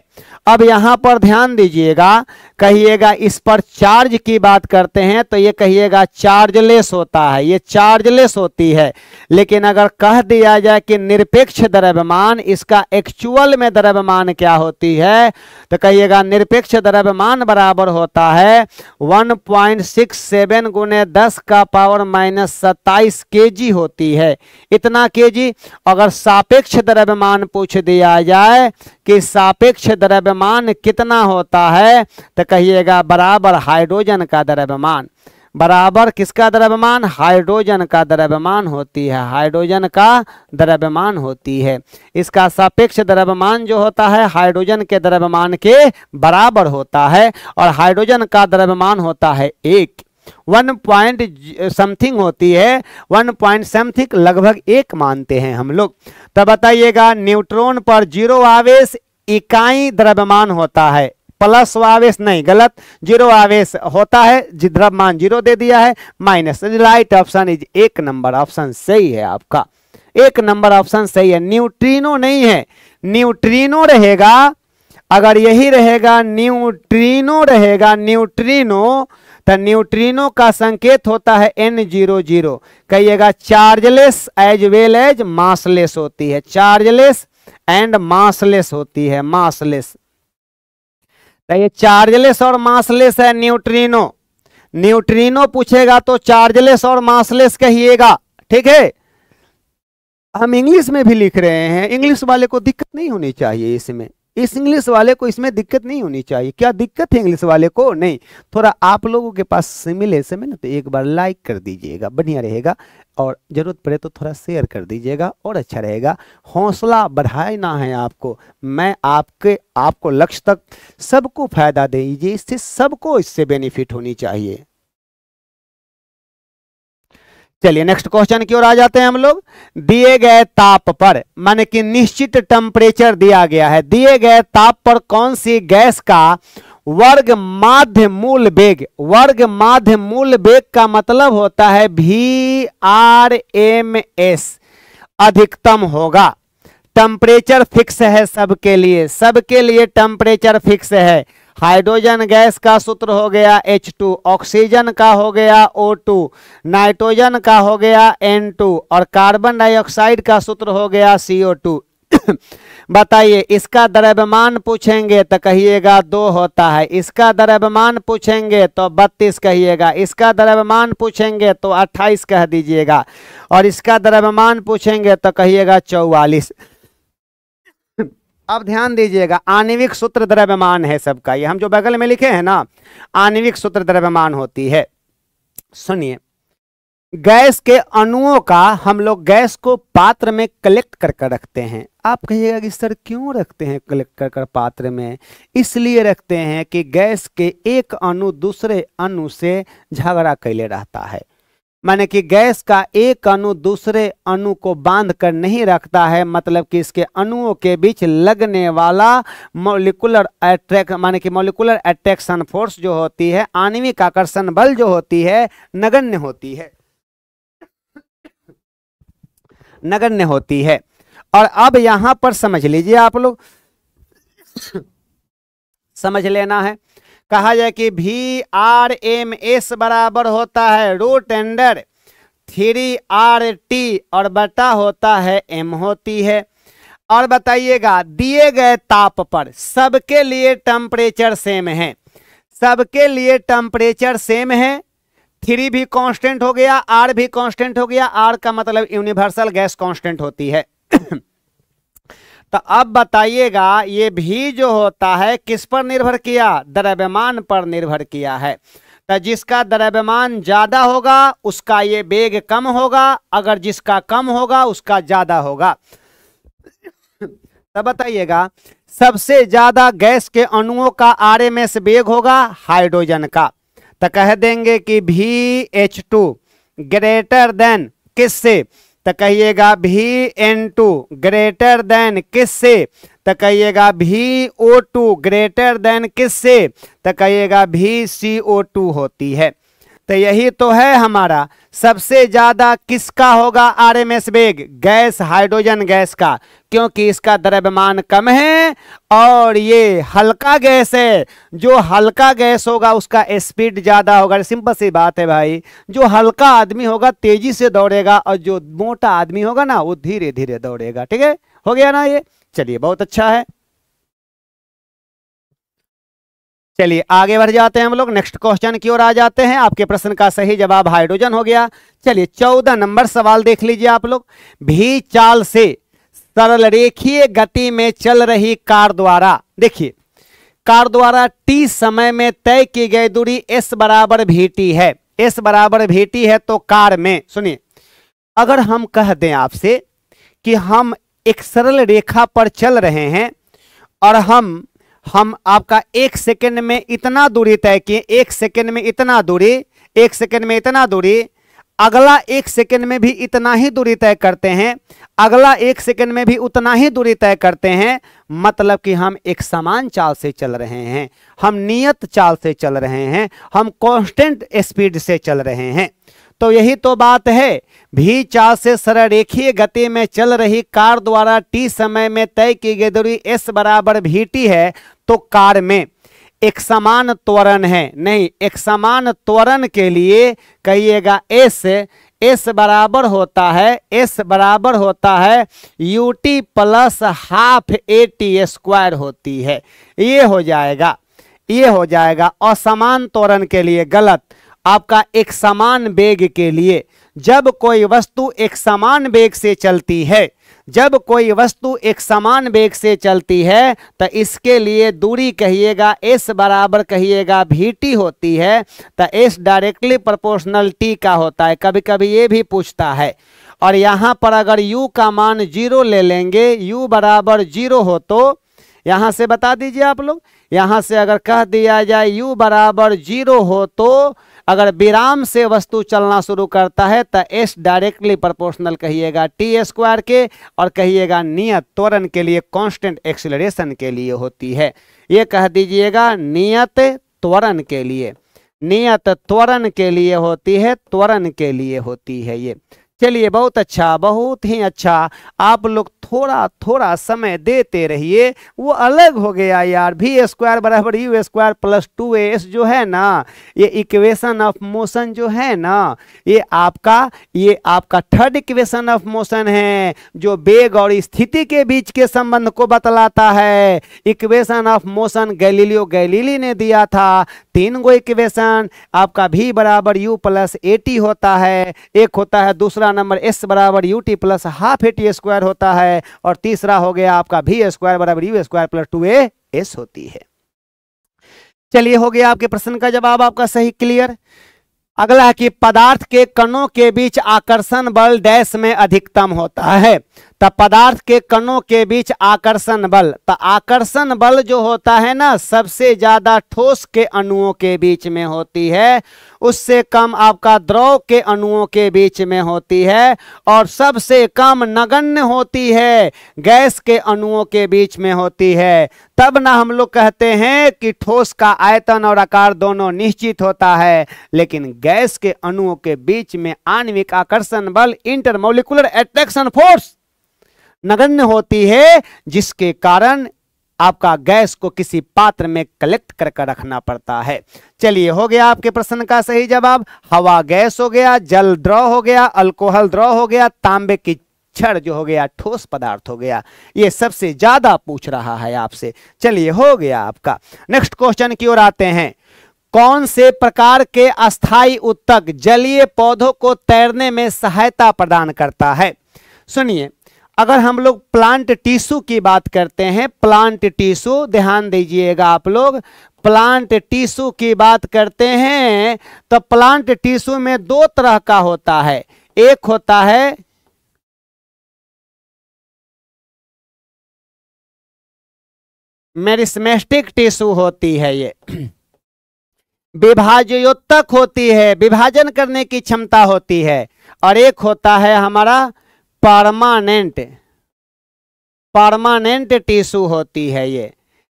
अब यहाँ पर ध्यान दीजिएगा कहिएगा इस पर चार्ज की बात करते हैं तो ये कहिएगा चार्जलेस होता है ये चार्जलेस होती है लेकिन अगर कह दिया जाए कि निरपेक्ष द्रव्यमान इसका एक्चुअल में द्रव्यमान क्या होती है तो कहिएगा निरपेक्ष द्रव्यमान बराबर होता है 1.67 पॉइंट गुने दस का पावर माइनस सत्ताईस के होती है इतना के अगर सापेक्ष द्रव्यमान पूछ दिया जाए कि सापेक्ष द्रव्यमान कितना होता है तो कहिएगा बराबर हाइड्रोजन का द्रव्यमान बराबर किसका द्रव्यमान हाइड्रोजन का द्रव्यमान होती है हाइड्रोजन का द्रव्यमान होती है इसका सापेक्ष द्रव्यमान जो होता है हाइड्रोजन के द्रव्यमान के बराबर होता है और हाइड्रोजन का द्रव्यमान होता है एक वन पॉइंट समथिंग होती है वन पॉइंट समथिंग लगभग एक मानते हैं हम लोग तो बताइएगा न्यूट्रॉन पर जीरो आवेश इकाई द्रव्यमान होता है प्लस आवेश नहीं गलत जीरो आवेश होता है द्रव्यमान जीरो दे दिया है माइनस राइट ऑप्शन इज एक नंबर ऑप्शन सही है आपका एक नंबर ऑप्शन सही है न्यूट्रीनो नहीं है न्यूट्रीनो रहेगा अगर यही रहेगा न्यूट्रीनो रहेगा न्यूट्रीनो तो न्यूट्रीनो का संकेत होता है एन जीरो जीरो कहिएगा chargeless as well as massless होती है चार्जलेस एंड मासलेस होती है मासलेस तो ये चार्जलेस और मासलेस है न्यूट्रीनो न्यूट्रीनो पूछेगा तो चार्जलेस और मासलेस कहिएगा ठीक है हम इंग्लिश में भी लिख रहे हैं इंग्लिश वाले को दिक्कत नहीं होनी चाहिए इसमें इस इंग्लिश वाले को इसमें दिक्कत नहीं होनी चाहिए क्या दिक्कत है इंग्लिश वाले को नहीं थोड़ा आप लोगों के पास ऐसे में ना तो एक बार लाइक कर दीजिएगा बढ़िया रहेगा और ज़रूरत पड़े तो थोड़ा शेयर कर दीजिएगा और अच्छा रहेगा हौसला बढ़ाना है आपको मैं आपके आपको लक्ष्य तक सबको फ़ायदा दे दीजिए इससे सबको इससे बेनिफिट होनी चाहिए चलिए नेक्स्ट क्वेश्चन की ओर आ जाते हैं हम लोग दिए गए ताप पर मान कि निश्चित टेम्परेचर दिया गया है दिए गए ताप पर कौन सी गैस का वर्ग माध्य मूल वेग वर्ग माध्य मूल वेग का मतलब होता है भी आर एम एस अधिकतम होगा टेम्परेचर फिक्स है सबके लिए सबके लिए टेम्परेचर फिक्स है हाइड्रोजन गैस का सूत्र हो गया एच टू ऑक्सीजन का हो गया ओ टू नाइट्रोजन का हो गया एन टू और कार्बन डाइऑक्साइड का सूत्र हो गया सी ओ टू बताइए इसका द्रव्यमान पूछेंगे तो कहिएगा दो होता है इसका द्रव्यमान पूछेंगे तो बत्तीस कहिएगा इसका द्रव्यमान पूछेंगे तो अट्ठाईस कह दीजिएगा और इसका द्रव्यमान पूछेंगे तो कहिएगा चौवालीस अब ध्यान दीजिएगा आणविक सूत्र द्रव्यमान है सबका ये हम जो बगल में लिखे हैं ना आणविक सूत्र द्रव्यमान होती है सुनिए गैस के अणुओं का हम लोग गैस को पात्र में कलेक्ट कर कर रखते हैं आप कहिएगा कि सर क्यों रखते हैं कलेक्ट कर कर पात्र में इसलिए रखते हैं कि गैस के एक अणु दूसरे अणु से झगड़ा कैले रहता है माने कि गैस का एक अणु दूसरे अणु को बांध कर नहीं रखता है मतलब कि इसके अणुओं के बीच लगने वाला मोलिकुलर अट्रैक्ट माने कि मोलिकुलर अट्रैक्शन फोर्स जो होती है आणविक आकर्षण बल जो होती है नगण्य होती है नगण्य होती है और अब यहां पर समझ लीजिए आप लोग समझ लेना है कहा जाए कि भी आर एम एस बराबर होता है root under three R T और बटा होता है एम होती है और बताइएगा दिए गए ताप पर सबके लिए टेम्परेचर सेम है सबके लिए टेम्परेचर सेम है थ्री भी कांस्टेंट हो गया आर भी कांस्टेंट हो गया आर का मतलब यूनिवर्सल गैस कांस्टेंट होती है तो अब बताइएगा ये भी जो होता है किस पर निर्भर किया द्रव्यमान पर निर्भर किया है तो जिसका द्रव्यमान ज़्यादा होगा उसका ये वेग कम होगा अगर जिसका कम होगा उसका ज़्यादा होगा तो बताइएगा सबसे ज़्यादा गैस के अणुओं का आर एम एस वेग होगा हाइड्रोजन का तो कह देंगे कि भी एच टू ग्रेटर देन किससे तो कहिएगा भी एन टू ग्रेटर देन किस से तो कहिएगा भी ओ टू ग्रेटर देन किस से तो कहिएगा भी सी ओ टू होती है तो यही तो है हमारा सबसे ज़्यादा किसका होगा आरएमएस वेग गैस हाइड्रोजन गैस का क्योंकि इसका द्रव्यमान कम है और ये हल्का गैस है जो हल्का गैस होगा उसका स्पीड ज़्यादा होगा सिंपल सी बात है भाई जो हल्का आदमी होगा तेज़ी से दौड़ेगा और जो मोटा आदमी होगा ना वो धीरे धीरे दौड़ेगा ठीक है हो गया ना ये चलिए बहुत अच्छा है चलिए आगे बढ़ जाते हैं हम लोग नेक्स्ट क्वेश्चन की ओर आ जाते हैं आपके प्रश्न का सही जवाब हाइड्रोजन हो गया चलिए चौदह नंबर सवाल देख लीजिए आप लोग भी चाल से सरल रेखीय गति में चल रही कार द्वारा देखिए कार द्वारा टी समय में तय की गई दूरी एस बराबर भी है एस बराबर भी है तो कार में सुनिए अगर हम कह दें आपसे कि हम एक सरल रेखा पर चल रहे हैं और हम हम आपका एक सेकेंड में इतना दूरी तय किए एक सेकेंड में इतना दूरी एक सेकेंड में इतना दूरी अगला एक सेकेंड में भी इतना ही दूरी तय करते हैं अगला एक सेकेंड में भी उतना ही दूरी तय करते हैं मतलब कि हम एक समान चाल से चल रहे हैं हम नियत चाल से चल रहे हैं हम कांस्टेंट स्पीड से चल रहे हैं तो यही तो बात है भी चाल से सररेखीय गति में चल रही कार द्वारा टी समय में तय की गई दूरी एस बराबर भी टी है तो कार में एक समान त्वरण है नहीं एक समान त्वरण के लिए कहिएगा एस एस बराबर होता है एस बराबर होता है U T plus half A T square होती है ये हो जाएगा ये हो जाएगा असमान त्वरण के लिए गलत आपका एक समान वेग के लिए जब कोई वस्तु एक समान वेग से चलती है जब कोई वस्तु एक समान वेग से चलती है तो इसके लिए दूरी कहिएगा एस बराबर कहिएगा भी टी होती है तो एस डायरेक्टली प्रोपोर्शनल टी का होता है कभी कभी ये भी पूछता है और यहाँ पर अगर यू का मान जीरो ले लेंगे यू बराबर जीरो हो तो यहाँ से बता दीजिए आप लोग यहाँ से अगर कह दिया जाए यू बराबर जीरो हो तो अगर विराम से वस्तु चलना शुरू करता है तो एस डायरेक्टली प्रपोर्शनल कहिएगा टी स्क्वायर के और कहिएगा नियत त्वरण के लिए कांस्टेंट एक्सिलरेशन के लिए होती है ये कह दीजिएगा नियत त्वरण के लिए नियत त्वरण के लिए होती है त्वरण के लिए होती है ये चलिए बहुत अच्छा बहुत ही अच्छा आप लोग थोड़ा थोड़ा समय देते रहिए वो अलग हो गया यार भी स्क्वायर बराबर u square plus two s जो है ना ये इक्वेशन ऑफ मोशन जो है ना ये आपका ये आपका थर्ड इक्वेशन ऑफ मोशन है जो बेग और स्थिति के बीच के संबंध को बतलाता है equation of motion Galileo Galilei ने दिया था तीन गो इक्वेशन आपका भी बराबर यू प्लस एटी होता है एक होता है दूसरा दूसरा नंबर एस बराबर u T plus half A T square होता है और तीसरा हो गया आपका भी स्क्वायर बराबर u square plus two a s होती है चलिए हो गया आपके प्रश्न का जवाब आपका सही क्लियर अगला है कि पदार्थ के कणों के बीच आकर्षण बल डैश में अधिकतम होता है तो पदार्थ के कणों के बीच आकर्षण बल तो आकर्षण बल जो होता है ना सबसे ज़्यादा ठोस के अणुओं के बीच में होती है उससे कम आपका द्रव के अणुओं के बीच में होती है और सबसे कम नगण्य होती है गैस के अणुओं के बीच में होती है तब ना हम लोग कहते हैं कि ठोस का आयतन और आकार दोनों निश्चित होता है लेकिन गैस के अणुओं के बीच में आणविक आकर्षण बल इंटरमोलिकुलर एट्रैक्शन फोर्स नगण्य होती है जिसके कारण आपका गैस को किसी पात्र में कलेक्ट करके रखना पड़ता है चलिए हो गया आपके प्रश्न का सही जवाब हवा गैस हो गया जल द्रव हो गया अल्कोहल द्रव हो गया तांबे की छड़ जो हो गया ठोस पदार्थ हो गया ये सबसे ज्यादा पूछ रहा है आपसे चलिए हो गया आपका नेक्स्ट क्वेश्चन की ओर आते हैं कौन से प्रकार के अस्थाई उत्तक जलीय पौधों को तैरने में सहायता प्रदान करता है सुनिए अगर हम लोग प्लांट टिश्यू की बात करते हैं प्लांट टिश्यू ध्यान दीजिएगा आप लोग प्लांट टिश्यू की बात करते हैं तो प्लांट टिश्यू में दो तरह का होता है एक होता है मेरिस्मेस्टिक टिश्यू होती है ये विभाजयोत्तक होती है विभाजन करने की क्षमता होती है और एक होता है हमारा परमानेंट परमानेंट टिश्यू होती है ये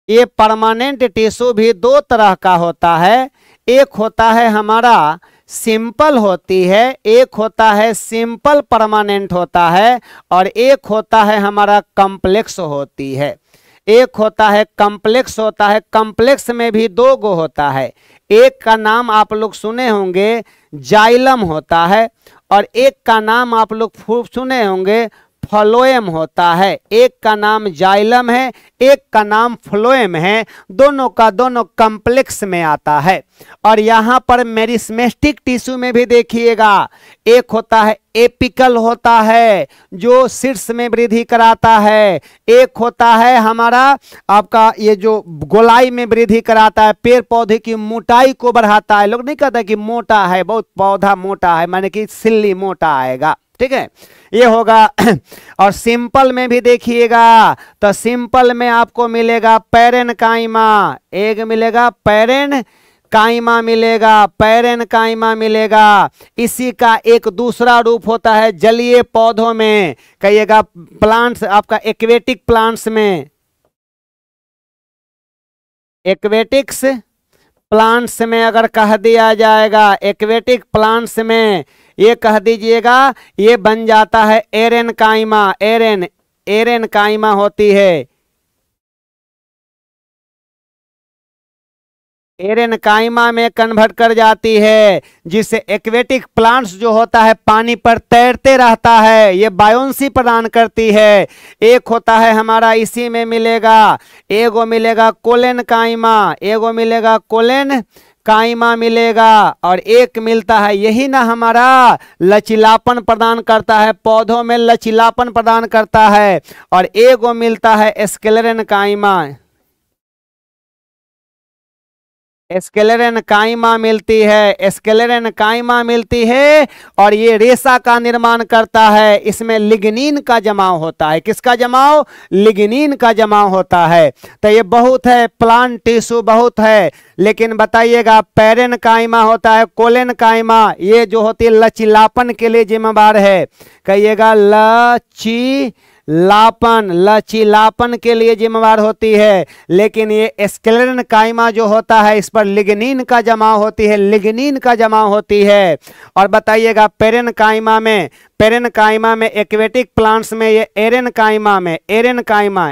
ये परमानेंट टिश्यू भी दो तरह का होता है एक होता है हमारा सिंपल होती है एक होता है सिंपल परमानेंट होता है और एक होता है हमारा कॉम्प्लेक्स होती है एक होता है कॉम्प्लेक्स होता है कॉम्प्लेक्स में भी दो गो होता है एक का नाम आप लोग सुने होंगे जाइलम होता है और एक का नाम आप लोग खूब सुने होंगे फ्लोएम होता है एक का नाम जाइलम है एक का नाम फ्लोएम है दोनों का दोनों कम्प्लेक्स में आता है और यहाँ पर मेरिस्मेस्टिक टिश्यू में भी देखिएगा एक होता है एपिकल होता है जो शीर्ष में वृद्धि कराता है एक होता है हमारा आपका ये जो गोलाई में वृद्धि कराता है पेड़ पौधे की मोटाई को बढ़ाता है लोग नहीं कहते कि मोटा है बहुत पौधा मोटा है माने कि सिल्ली मोटा आएगा ठीक है ये होगा और सिंपल में भी देखिएगा तो सिंपल में आपको मिलेगा पैरन काइमा एक मिलेगा पैरन काइमा मिलेगा पैरन काइमा मिलेगा इसी का एक दूसरा रूप होता है जलीय पौधों में कहिएगा प्लांट्स आपका एक्वेटिक प्लांट्स में एक्वेटिक्स प्लांट्स में अगर कह दिया जाएगा एक्वेटिक प्लांट्स में ये कह दीजिएगा ये बन जाता है एरेन काइमा एरेन एरेन काइमा होती है एरेन काइमा में कन्वर्ट कर जाती है जिससे एक्वेटिक प्लांट्स जो होता है पानी पर तैरते रहता है ये बायोन्सी प्रदान करती है एक होता है हमारा इसी में मिलेगा एगो मिलेगा कोलेन काइमा एगो मिलेगा कोलेन कायमा मिलेगा और एक मिलता है यही ना हमारा लचीलापन प्रदान करता है पौधों में लचीलापन प्रदान करता है और एक वो मिलता है स्केलरन कायमा स्केलर काइमा मिलती है स्केलर काइमा मिलती है और ये रेशा का निर्माण करता है इसमें लिग्निन का जमाव होता है किसका जमाव लिग्निन का जमाव होता है तो ये बहुत है प्लांट टिश्यू बहुत है लेकिन बताइएगा पेरेन काइमा होता है कोलेन काइमा ये जो होती है लचीलापन के लिए जिम्मेवार है कहिएगा लची लापन लचीलापन के लिए जिम्मेवार होती है लेकिन ये स्केलेटन कायमा जो होता है इस पर लिग्निन का जमाव होती है लिग्निन का जमाव होती है और बताइएगा पेरेन कायमा में पेरेन कायमा में एक्वेटिक प्लांट्स में ये कायमा में कायमा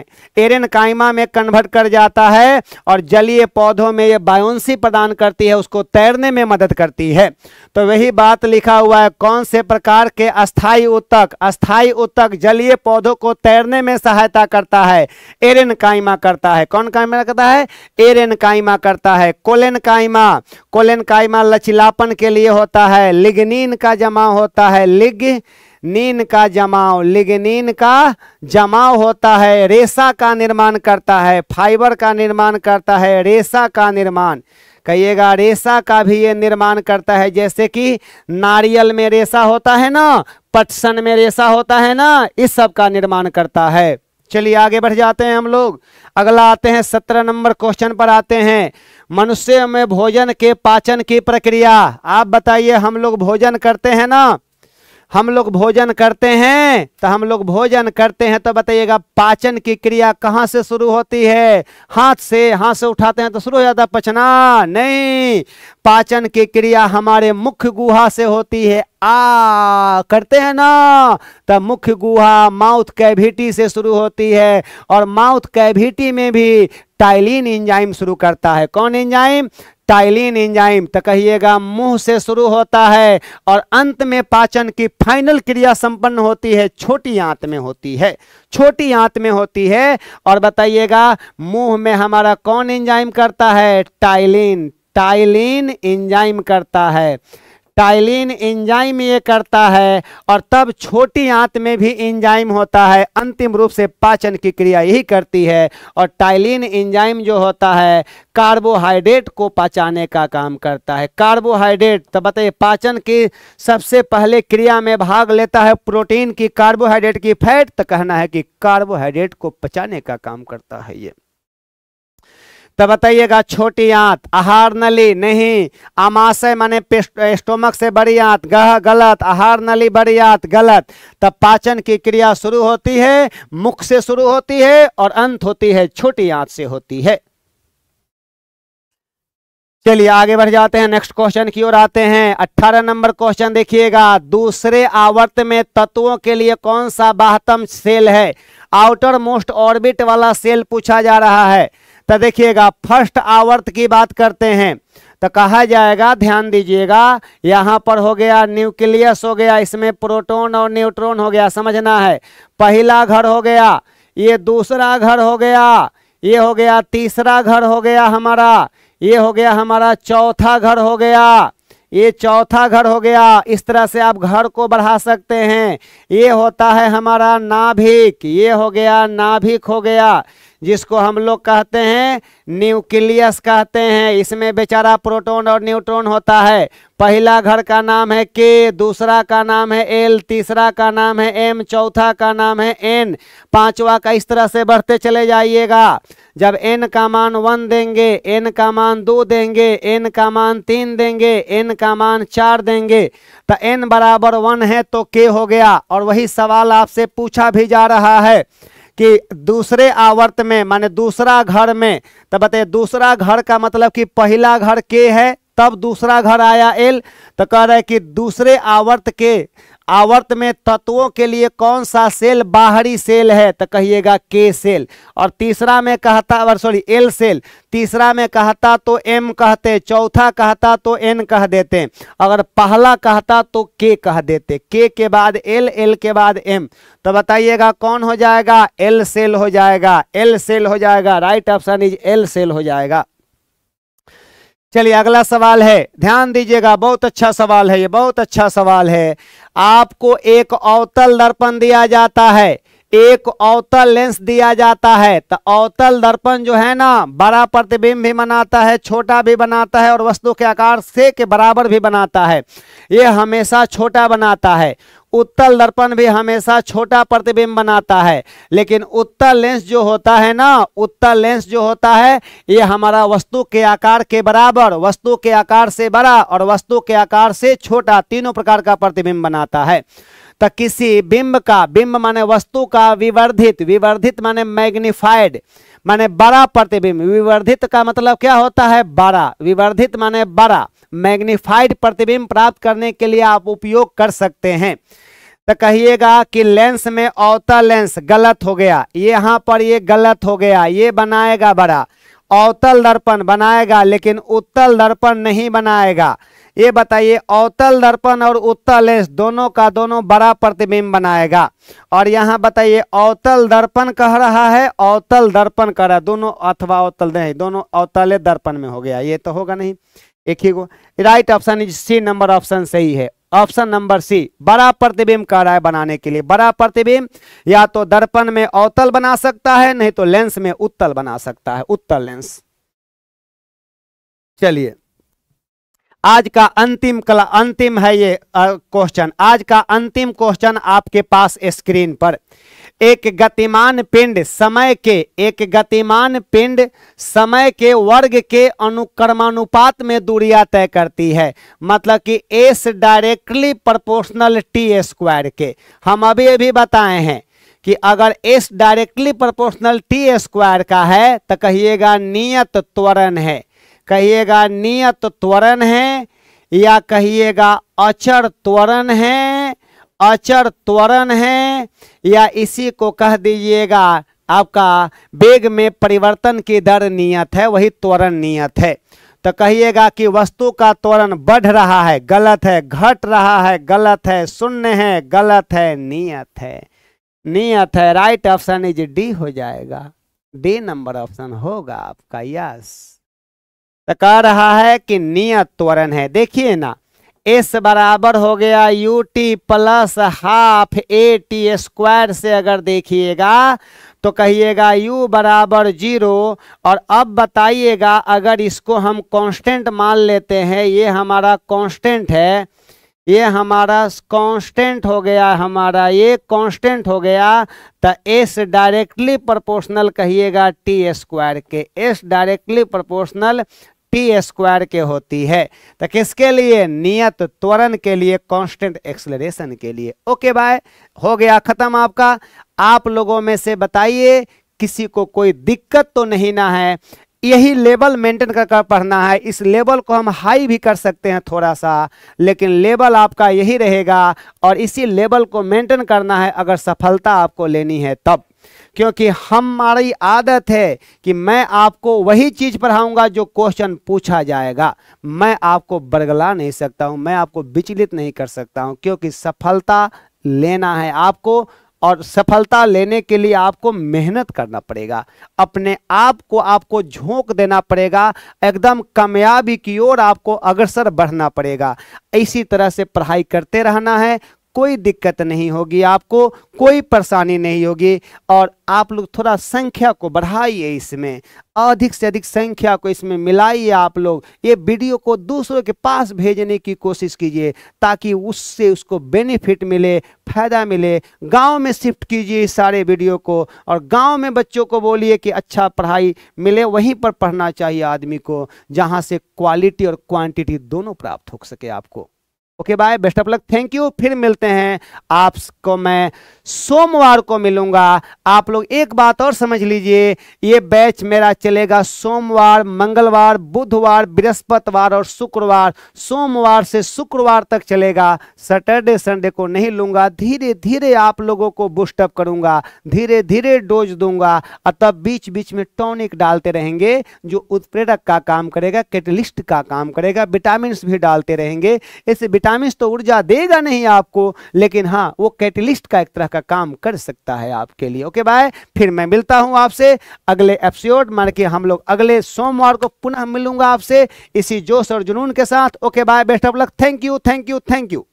एरेन कायमा में कन्वर्ट कर जाता है और जलीय पौधों में ये बायोन्सी प्रदान करती है उसको तैरने में मदद करती है तो वही बात लिखा हुआ है कौन से प्रकार के अस्थाई उत्तक अस्थाई उत्तक जलीय पौधों को तैरने में सहायता करता है एरेन कायमा करता है कौन कायमा करता है एरेन कायमा करता है कोलेन कायमा कोलेन कायमा लचीलापन के लिए होता है लिग्निन का जमा होता है लिग नीन का जमाव लिगनीन का जमाव होता है रेशा का निर्माण करता है फाइबर का निर्माण करता है रेशा का निर्माण कहिएगा रेशा का भी ये निर्माण करता है जैसे कि नारियल में रेशा होता है ना पटसन में रेशा होता है ना इस सब का निर्माण करता है चलिए आगे बढ़ जाते हैं हम लोग अगला आते हैं सत्रह नंबर क्वेश्चन पर आते हैं मनुष्य में भोजन के पाचन की प्रक्रिया आप बताइए हम लोग भोजन करते हैं ना हम लोग भोजन करते हैं तो हम लोग भोजन करते हैं तो बताइएगा पाचन की क्रिया कहाँ से शुरू होती है हाथ से हाथ से उठाते हैं तो शुरू हो जाता है पचना नहीं पाचन की क्रिया हमारे मुख्य गुहा से होती है आ करते हैं ना तो मुख्य गुहा माउथ कैविटी से शुरू होती है और माउथ कैविटी में भी टाइलिन इंजाइम शुरू करता है कौन इंजाइम टाइलिन एंजाइम तो कहिएगा मुंह से शुरू होता है और अंत में पाचन की फाइनल क्रिया संपन्न होती है छोटी आंत में होती है छोटी आंत में होती है और बताइएगा मुंह में हमारा कौन एंजाइम करता है टाइलिन टाइलिन एंजाइम करता है टाइलिन इंजाइम ये करता है और तब छोटी आंत में भी इंजाइम होता है अंतिम रूप से पाचन की क्रिया यही करती है और टाइलिन एंजाइम जो होता है कार्बोहाइड्रेट को पचाने का काम करता है कार्बोहाइड्रेट तो बताइए पाचन की सबसे पहले क्रिया में भाग लेता है प्रोटीन की कार्बोहाइड्रेट की फैट तो कहना है कि कार्बोहाइड्रेट को पचाने का काम करता है ये तो बताइएगा छोटी आंत आहार नली नहीं आमाशय माने स्टोमक से बड़ी आंत गह गलत आहार नली बड़ी आंत गलत तब पाचन की क्रिया शुरू होती है मुख से शुरू होती है और अंत होती है छोटी आंत से होती है चलिए आगे बढ़ जाते हैं नेक्स्ट क्वेश्चन की ओर आते हैं अट्ठारह नंबर क्वेश्चन देखिएगा दूसरे आवर्त में तत्वों के लिए कौन सा बाहतम सेल है आउटर मोस्ट ऑर्बिट वाला सेल पूछा जा रहा है तो देखिएगा फर्स्ट आवर्त की बात करते हैं तो कहा जाएगा ध्यान दीजिएगा यहाँ पर हो गया न्यूक्लियस हो गया इसमें प्रोटॉन और न्यूट्रॉन हो गया समझना है पहला घर हो गया ये दूसरा घर हो गया ये हो गया तीसरा घर हो गया हमारा ये हो गया हमारा चौथा घर हो गया ये चौथा घर हो गया इस तरह से आप घर को बढ़ा सकते हैं ये होता है हमारा नाभिक ये हो गया नाभिक हो गया जिसको हम लोग कहते हैं न्यूक्लियस कहते हैं इसमें बेचारा प्रोटॉन और न्यूट्रॉन होता है पहला घर का नाम है के दूसरा का नाम है एल तीसरा का नाम है एम चौथा का नाम है एन पांचवा का इस तरह से बढ़ते चले जाइएगा जब एन का मान वन देंगे एन का मान दो देंगे एन का मान तीन देंगे एन का मान चार देंगे तो एन बराबर वन है तो के हो गया और वही सवाल आपसे पूछा भी जा रहा है कि दूसरे आवर्त में माने दूसरा घर में तो बताइए दूसरा घर का मतलब कि पहला घर के है तब दूसरा घर आया एल तो कह रहे कि दूसरे आवर्त के आवर्त में तत्वों के लिए कौन सा सेल बाहरी सेल है तो कहिएगा के सेल और तीसरा में कहता सॉरी एल सेल तीसरा में कहता तो एम कहते चौथा कहता तो एन कह देते अगर पहला कहता तो के कह देते के के बाद एल एल के बाद एम तो बताइएगा कौन हो जाएगा एल सेल हो जाएगा एल सेल हो जाएगा right option is L cell हो जाएगा चलिए अगला सवाल है ध्यान दीजिएगा बहुत अच्छा सवाल है ये बहुत अच्छा सवाल है आपको एक अवतल दर्पण दिया जाता है एक अवतल लेंस दिया जाता है तो अवतल दर्पण जो है ना बड़ा प्रतिबिंब भी बनाता है छोटा भी बनाता है और वस्तु के आकार से के बराबर भी बनाता है ये हमेशा छोटा बनाता है उत्तल दर्पण भी हमेशा छोटा प्रतिबिंब बनाता है लेकिन उत्तल लेंस जो होता है ना उत्तल लेंस जो होता है ये हमारा वस्तु के आकार के बराबर वस्तु के आकार से बड़ा और वस्तु के आकार से छोटा तीनों प्रकार का प्रतिबिंब बनाता है तो किसी बिंब का बिंब माने वस्तु का विवर्धित विवर्धित माने मैग्निफाइड माने बड़ा प्रतिबिंब विवर्धित का मतलब क्या होता है बड़ा विवर्धित माने बड़ा मैग्निफाइड प्रतिबिंब प्राप्त करने के लिए आप उपयोग कर सकते हैं तो कहिएगा कि लेंस में अवतल लेंस गलत हो गया ये यहाँ पर ये गलत हो गया ये बनाएगा बड़ा अवतल दर्पण बनाएगा लेकिन उत्तल दर्पण नहीं बनाएगा ये बताइए अवतल दर्पण और उत्तल लेंस दोनों का दोनों बड़ा प्रतिबिंब बनाएगा और यहाँ बताइए अवतल दर्पण कह रहा है अवतल दर्पण कह रहा है दोनों अथवा अवतल नहीं दोनों अवतल दर्पण में हो गया ये तो होगा नहीं एक ही को right option is C number option सही है ऑप्शन नंबर सी बड़ा प्रतिबिंब कह रहा है बनाने के लिए बड़ा प्रतिबिंब या तो दर्पण में अवतल बना सकता है नहीं तो लेंस में उत्तल बना सकता है उत्तल लेंस चलिए आज का अंतिम कला अंतिम है ये क्वेश्चन आज का अंतिम क्वेश्चन आपके पास स्क्रीन पर एक गतिमान पिंड समय के एक गतिमान पिंड समय के वर्ग के अनुक्रमानुपात में दूरिया तय करती है मतलब कि s directly proportional t square के हम अभी अभी बताए हैं कि अगर s directly proportional t square का है तो कहिएगा नियत त्वरण है कहिएगा नियत त्वरण है या कहिएगा अचर त्वरण है अचर त्वरण है या इसी को कह दीजिएगा आपका वेग में परिवर्तन की दर नियत है वही त्वरण नियत है तो कहिएगा कि वस्तु का त्वरण बढ़ रहा है गलत है घट रहा है गलत है शून्य है गलत है नियत है नियत है राइट ऑप्शन इज डी हो जाएगा डी नंबर ऑप्शन होगा आपका यस तो कह रहा है कि नियत त्वरण है देखिए ना एस बराबर हो गया u T plus half A T square से अगर देखिएगा तो कहिएगा u बराबर जीरो और अब बताइएगा अगर इसको हम कांस्टेंट मान लेते हैं ये हमारा कांस्टेंट है ये हमारा कांस्टेंट हो गया हमारा ये कांस्टेंट हो गया तो एस डायरेक्टली प्रोपोर्शनल कहिएगा टी स्क्वायर के s directly proportional p square के होती है तो किसके लिए नियत त्वरण के लिए कांस्टेंट एक्सलरेशन के लिए ओके बाय हो गया खत्म आपका आप लोगों में से बताइए किसी को कोई दिक्कत तो नहीं ना है यही लेवल मेंटेन कर पढ़ना है इस लेवल को हम हाई भी कर सकते हैं थोड़ा सा लेकिन लेवल आपका यही रहेगा और इसी लेवल को मेंटेन करना है अगर सफलता आपको लेनी है तब क्योंकि हमारी आदत है कि मैं आपको वही चीज़ पढ़ाऊंगा जो क्वेश्चन पूछा जाएगा मैं आपको बरगला नहीं सकता हूं मैं आपको विचलित नहीं कर सकता हूं क्योंकि सफलता लेना है आपको और सफलता लेने के लिए आपको मेहनत करना पड़ेगा अपने आप को आपको झोंक देना पड़ेगा एकदम कामयाबी की ओर आपको अग्रसर बढ़ना पड़ेगा इसी तरह से पढ़ाई करते रहना है कोई दिक्कत नहीं होगी आपको कोई परेशानी नहीं होगी और आप लोग थोड़ा संख्या को बढ़ाइए इसमें अधिक से अधिक संख्या को इसमें मिलाइए आप लोग ये वीडियो को दूसरों के पास भेजने की कोशिश कीजिए ताकि उससे उसको बेनिफिट मिले फ़ायदा मिले गांव में शिफ्ट कीजिए इस सारे वीडियो को और गांव में बच्चों को बोलिए कि अच्छा पढ़ाई मिले वहीं पर पढ़ना चाहिए आदमी को जहाँ से क्वालिटी और क्वांटिटी दोनों प्राप्त हो सके आपको okay bye best of luck thank you फिर मिलते हैं आपको मैं सोमवार को मिलूंगा आप लोग एक बात और समझ लीजिए ये बैच मेरा चलेगा सोमवार मंगलवार बुधवार बृहस्पतिवार और शुक्रवार सोमवार से शुक्रवार तक चलेगा सैटरडे संडे को नहीं लूंगा धीरे धीरे आप लोगों को बुस्टअप करूंगा धीरे धीरे डोज दूंगा और तब बीच बीच में टॉनिक डालते रहेंगे जो उत्प्रेरक का काम करेगा कैटलिस्ट का काम करेगा विटामिन भी डालते रहेंगे इस विटामिन विटामिन तो ऊर्जा देगा नहीं आपको लेकिन हाँ वो कैटलिस्ट का एक तरह का काम कर सकता है आपके लिए ओके बाय फिर मैं मिलता हूँ आपसे अगले एपिसोड मान के हम लोग अगले सोमवार को पुनः मिलूंगा आपसे इसी जोश और जुनून के साथ okay bye best of luck thank you thank you thank you